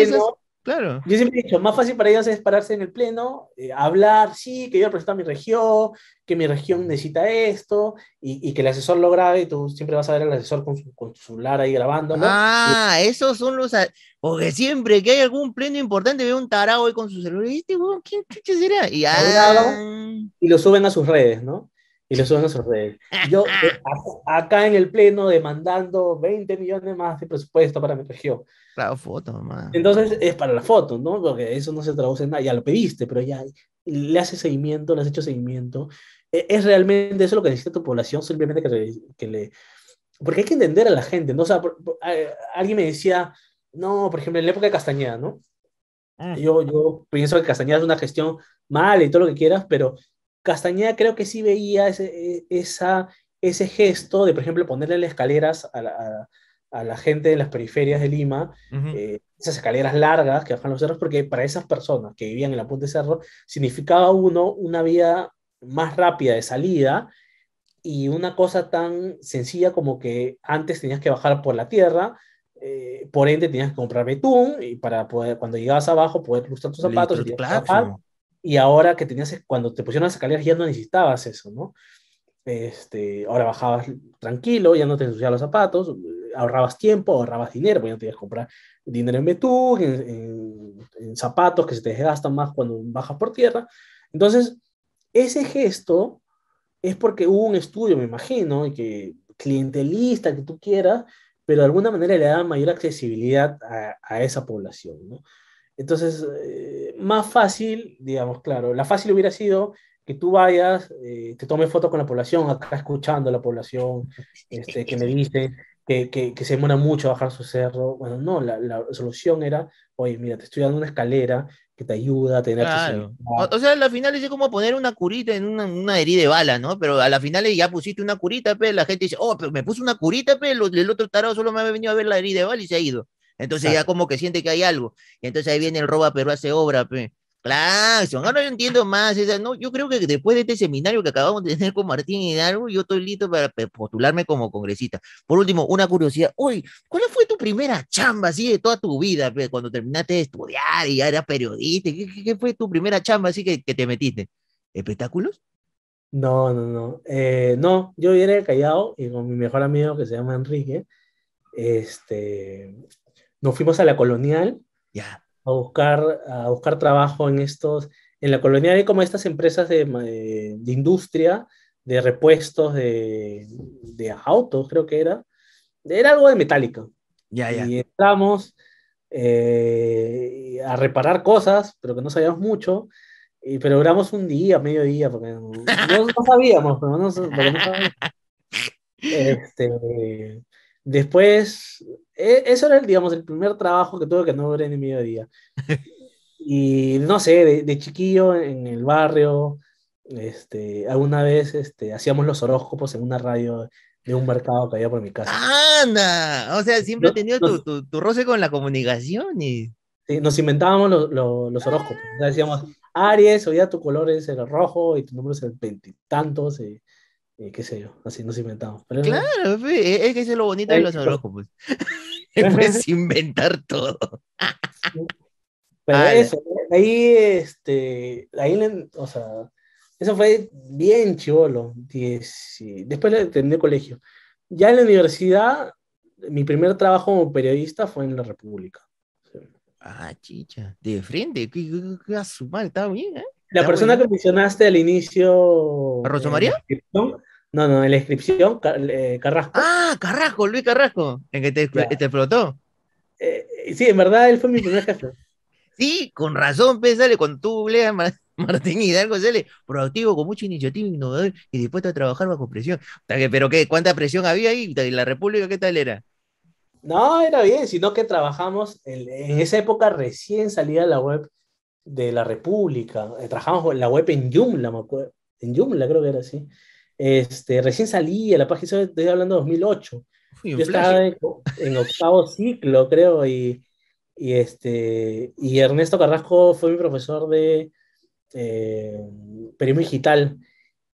Claro. Yo siempre he dicho, más fácil para ellos es pararse en el pleno, eh, hablar, sí, que yo represento a mi región, que mi región necesita esto, y, que el asesor lo grabe, y tú siempre vas a ver al asesor con su, celular ahí grabando, Ah, esos son los... Porque siempre que hay algún pleno importante, ve un tarado ahí con su celular, y este, ¿qué chucha será? y lo suben a sus redes, ¿no? y los suben a sus redes. Yo, eh, [LAUGHS] acá en el Pleno, demandando 20 millones más de presupuesto para mi región. Claro, foto, mamá. Entonces, es para la foto, ¿no? Porque eso no se traduce en nada. Ya lo pediste, pero ya le haces seguimiento, le has hecho seguimiento. E, es realmente eso lo que necesita tu población, simplemente que, que le. Porque hay que entender a la gente, ¿no? O sea, eh, alguien me decía, no, por ejemplo, en la época de Castañeda, ¿no? Ah. Yo, yo pienso que Castañeda es una gestión mala y todo lo que quieras, pero Castañeda creo que sí veía ese, e, ese gesto de, por ejemplo, ponerle las escaleras a la, gente de las periferias de Lima, eh, esas escaleras largas que bajan los cerros, porque para esas personas que vivían en la punta de cerro, significaba uno una vía más rápida de salida y una cosa tan sencilla como que antes tenías que bajar por la tierra, eh, por ende tenías que comprar betún y para poder, cuando llegabas abajo, poder lustrar tus zapatos y ahora que tenías, cuando te pusieron a escaleras ya no necesitabas eso, ¿no? Este, ahora bajabas tranquilo, ya no te ensuciaban los zapatos, ahorrabas tiempo, ahorrabas dinero, porque ya no tenías que comprar dinero en betún, en, en, zapatos que se te desgastan más cuando bajas por tierra. Entonces, ese gesto es porque hubo un estudio, me imagino, y que clientelista que tú quieras, pero de alguna manera le da mayor accesibilidad a, a esa población, ¿no? Entonces, eh, más fácil, digamos, claro, la fácil hubiera sido que tú vayas, eh, te tomes fotos con la población, acá escuchando a la población, este, que me dice que, se demora mucho bajar su cerro. Bueno, no, la, solución era, oye, mira, te estoy dando una escalera que te ayuda a tener claro. o, o, sea, a la final es como poner una curita en una, herida de bala, ¿no? Pero a la final ya pusiste una curita, pero la gente dice, oh, pero me puso una curita, pero el, otro tarado solo me había venido a ver la herida de bala y se ha ido. Entonces ya como que siente que hay algo. Y entonces ahí viene el roba, pero hace obra, claro Claxon, ahora yo entiendo más. no, yo creo que después de este seminario que acabamos de tener con Martín Hidalgo, yo estoy listo para postularme como congresista. Por último, una curiosidad. Uy, ¿cuál fue tu primera chamba así de toda tu vida? Cuando terminaste de estudiar y ya eras periodista, ¿qué, fue tu primera chamba así que, te metiste? ¿Espectáculos? No, no, no. Eh, no, yo vine callado y con mi mejor amigo que se llama Enrique, este, nos fuimos a la colonial a, buscar, a buscar trabajo en estos, en la colonial hay como estas empresas de, industria, de repuestos de, autos, creo que era, era algo de metálica. Y entramos eh, a reparar cosas, pero que no sabíamos mucho, y, pero duramos un día, medio día, porque no, sabíamos, pero [LAUGHS] este, después e, eso era, digamos, el primer trabajo que tuve que no ver en medio mediodía. [LAUGHS] Y no sé, de, chiquillo en el barrio, este, alguna vez este, hacíamos los horóscopos en una radio de un mercado que había por mi casa. ¡Anda! O sea, siempre he tenido tu, tu, roce con la comunicación y... Sí, nos inventábamos los horóscopos. Ah, decíamos, Aries, hoy tu color es el rojo y tu número es el veintitantos y qué sé yo, así nos inventamos. claro, e, es que eso es lo bonito de los arrojos [LAUGHS] pues. [LAUGHS] inventar todo. Pero eso, ahí, este, ahí, o sea, eso fue bien chivolo, después de tener colegio. Ya en la universidad, mi primer trabajo como periodista fue en la República. Ah, chicha, de frente, que, que, estaba bien, ¿eh? La persona que mencionaste al inicio. ¿A María? No, no, en la inscripción, eh, Carrasco. Ah, Carrasco, Luis Carrasco, en que te, explotó. Eh, sí, en verdad él fue mi primer jefe. sí, con razón, pésale, cuando tú leas Martín Hidalgo sale proactivo, con mucha iniciativa, innovador y dispuesto a trabajar bajo presión. Pero qué, ¿cuánta presión había ahí? ¿Y la República qué tal era? No, era bien, sino que trabajamos, en, esa época recién salía la web, de la República, eh, trabajamos en la web en Joomla, me acuerdo, en Joomla creo que era así. Este, recién salí a la página, estoy hablando de 2008. Yo estaba en, octavo ciclo, creo, y, y, este, y Ernesto Carrasco fue mi profesor de eh, periodismo digital.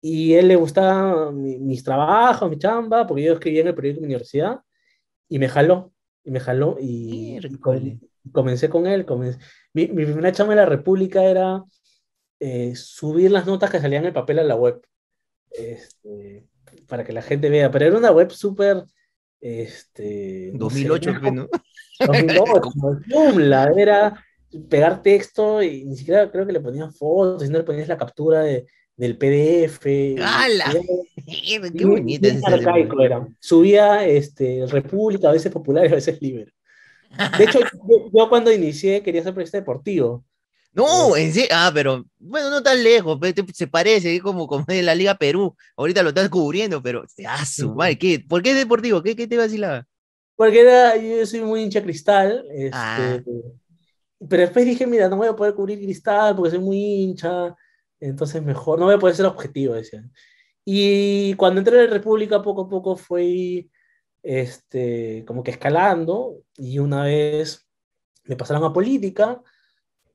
Y él le gustaba mis trabajos, mi chamba, porque yo escribía en el periódico de universidad, y me jaló, y me jaló, y, comencé con él. Mi, primera chamba en la República era eh, subir las notas que salían en el papel a la web. Este, para que la gente vea, pero era una web súper... Este, 2008, no ¿no? 2008, [LAUGHS] [LAUGHS] era pegar texto y ni siquiera creo que le ponían fotos, sino le ponías la captura del PDF. ¡Hala! [LAUGHS] ¡Qué bonito Arcaico era. Subía este, República, a veces Popular y a veces Libre. De hecho, yo, cuando inicié quería ser periodista deportivo. No, eh, en sí, ah, pero bueno, no tan lejos, pues, se parece, es como, como de la Liga Perú. Ahorita lo estás cubriendo, pero ah, su ¿qué? ¿por qué es deportivo? ¿Qué, qué te vacilaba? Porque era, yo soy muy hincha cristal. Este, ah. Pero después dije, mira, no voy a poder cubrir cristal porque soy muy hincha. Entonces, mejor, no voy a poder ser objetivo, decían. Y cuando entré en la República, poco a poco fue este, como que escalando y una vez me pasaron a política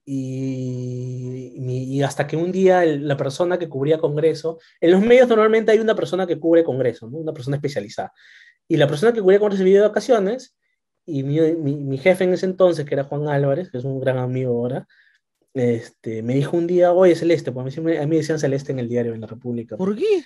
y, y hasta que un día la persona que cubría Congreso, en los medios normalmente hay una persona que cubre Congreso, una persona especializada, y la persona que cubría Congreso se de ocasiones y mi, mi, jefe en ese entonces, que era Juan Álvarez, que es un gran amigo ahora, este, me dijo un día, oye Celeste, pues a mí, a mí decían Celeste en el diario en la República. ¿Por qué?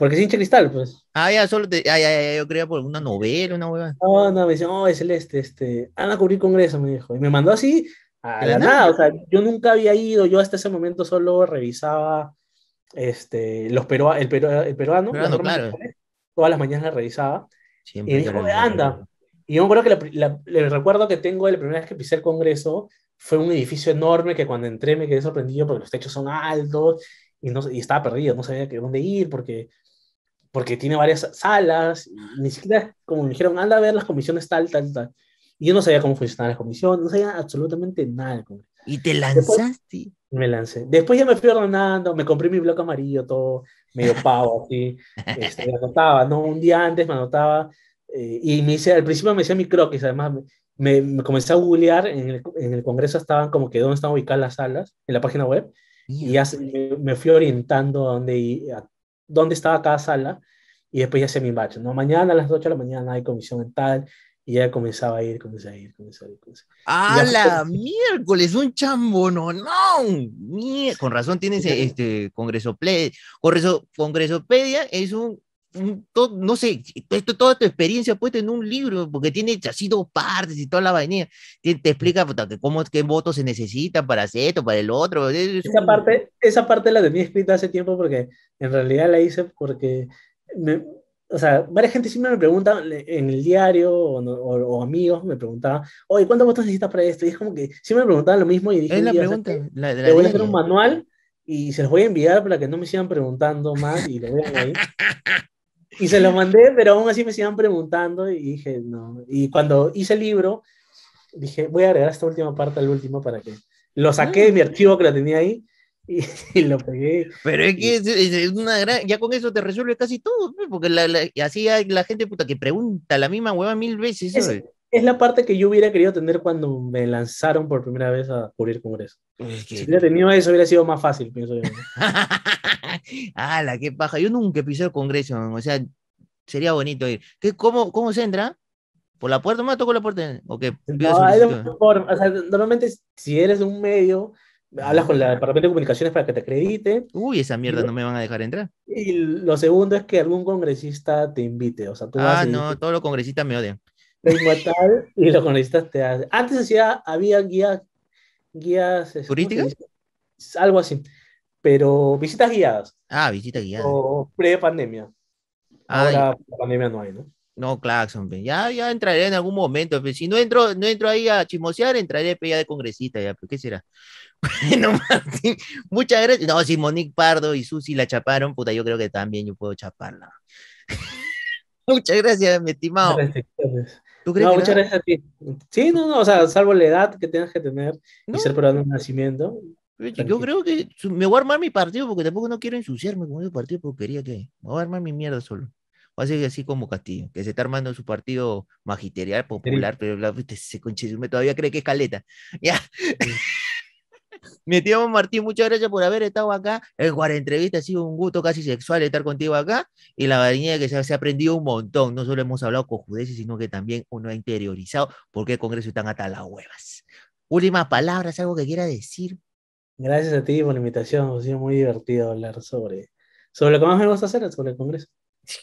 Porque es hincha cristal, pues. Ah, ya, solo Ah, ya, yo creía por una novela, una hueva No, no, me decía oh, es el este. este... Anda ah, a cubrir congreso, me dijo. Y me mandó así a la nada. O sea, yo nunca había ido, yo hasta ese momento solo revisaba este, los peruanos, el, peruano. claro. Todas las mañanas la revisaba. Siempre y me dijo, anda. Y yo me acuerdo que el recuerdo que tengo de la primera vez que pisé el congreso fue un edificio enorme que cuando entré me quedé sorprendido porque los techos son altos y, no, y estaba perdido, no sabía que, dónde ir porque porque tiene varias salas, ni siquiera, como me dijeron, anda a ver las comisiones tal, tal, tal. Y yo no sabía cómo funcionaban las comisiones, no sabía absolutamente nada ¿Y te lanzaste? me lancé. Después ya me fui ordenando, me compré mi bloco amarillo, todo medio pavo, así. [LAUGHS] Este, me anotaba, ¿no? Un día antes me anotaba eh, y me hice, al principio me hice mi croquis, además me, me comencé a googlear, en el, en el, Congreso estaban como que dónde están ubicadas las salas, en la página web, y ya me, fui orientando a dónde, a dónde estaba cada sala y después ya se me batch, ¿no? Mañana a las 8 de la mañana hay comisión en tal y ya comenzaba a ir, comenzaba a ir, comenzaba a ir. ¡Hala! la [LAUGHS] miércoles! Un chambo, no, no. Con razón tienes este Congreso Congreso Congresopedia es un no sé, esto, toda tu experiencia puesta en un libro, porque tiene así dos partes y toda la vainilla. Te, te explica puta, que cómo, qué votos se necesitan para hacer esto, para el otro. esa, parte, esa parte la tenía escrita hace tiempo porque en realidad la hice porque, o sea, varias gente siempre me pregunta en el diario o, amigos me preguntaban, oye, ¿cuántos votos necesitas para esto? Y es como que siempre me preguntaban lo mismo y dije, es la pregunta, la, voy a hacer un manual y se los voy a enviar para que no me sigan preguntando más y lo vean ahí. [LAUGHS] Y se lo mandé, pero aún así me sigan preguntando y dije, no. Y cuando hice el libro, dije, voy a agregar esta última parte al último para que... Lo saqué de mi archivo que lo tenía ahí y, [LAUGHS] lo pegué. Pero es que es, una gran... Ya con eso te resuelve casi todo, porque la, así hay la gente puta que pregunta la misma hueva mil veces. Es, la parte que yo hubiera querido tener cuando me lanzaron por primera vez a cubrir congreso. Si hubiera tenido eso, hubiera sido más fácil, pienso yo. [LAUGHS] [LAUGHS] la qué paja! Yo nunca pisé el Congreso, o sea, sería bonito ir. ¿Qué, cómo, ¿Cómo se entra? ¿Por la puerta? ¿Me toco la puerta? normalmente, si eres un medio, hablas con la ah. Departamento de Comunicaciones para que te acredite. Uy, esa mierda no me van a dejar entrar. Y lo segundo es que algún congresista te invite. O sea, ah, no, todos los congresistas me odian. y los congresistas te hacen. Antes decía había guías. guías este, Algo así pero visitas guiadas. Ah, visitas guiadas. O pre-pandemia. Ahora pandemia no hay, ¿no? No, Claxon, ya, ya entraré en algún momento. Si no entro, no entro ahí a chismosear, entraré pe, ya de congresista, ya, pero ¿qué será? [LAUGHS] Bueno, muchas gracias. No, si Monique Pardo y Susi la chaparon, puta, yo creo que también yo puedo chaparla. [LAUGHS] muchas gracias, mi estimado. no, muchas gracias a ti. Sí, no, no, o sea, salvo la edad que tengas que tener y ser por el nacimiento, yo creo que me voy a armar mi partido porque tampoco no quiero ensuciarme con ese partido porque quería que Me voy a armar mi mierda solo. a ser así como Castillo, que se está armando su partido magisterial, popular, pero este, se todavía cree que es caleta. [LAUGHS] Ya. [LAUGHS] Mi tío Martín, muchas gracias por haber estado acá. El Guarda Entrevista ha sido un gusto casi sexual estar contigo acá. Y la vainilla que se, ha aprendido un montón. No solo hemos hablado con judeces, sino que también uno ha interiorizado por qué el Congreso está hasta las huevas. Últimas palabras, algo que quiera decir. Gracias a ti por la invitación, ha sido muy divertido hablar sobre, sobre lo que más me gusta hacer, sobre el Congreso.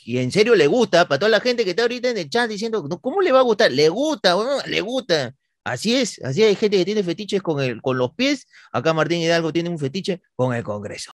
Y en serio le gusta, para toda la gente que está ahorita en el chat diciendo, ¿cómo le va a gustar? Le gusta, le gusta. Así es, así hay gente que tiene fetiches con, el, con los pies. Acá Martín Hidalgo tiene un fetiche con el Congreso.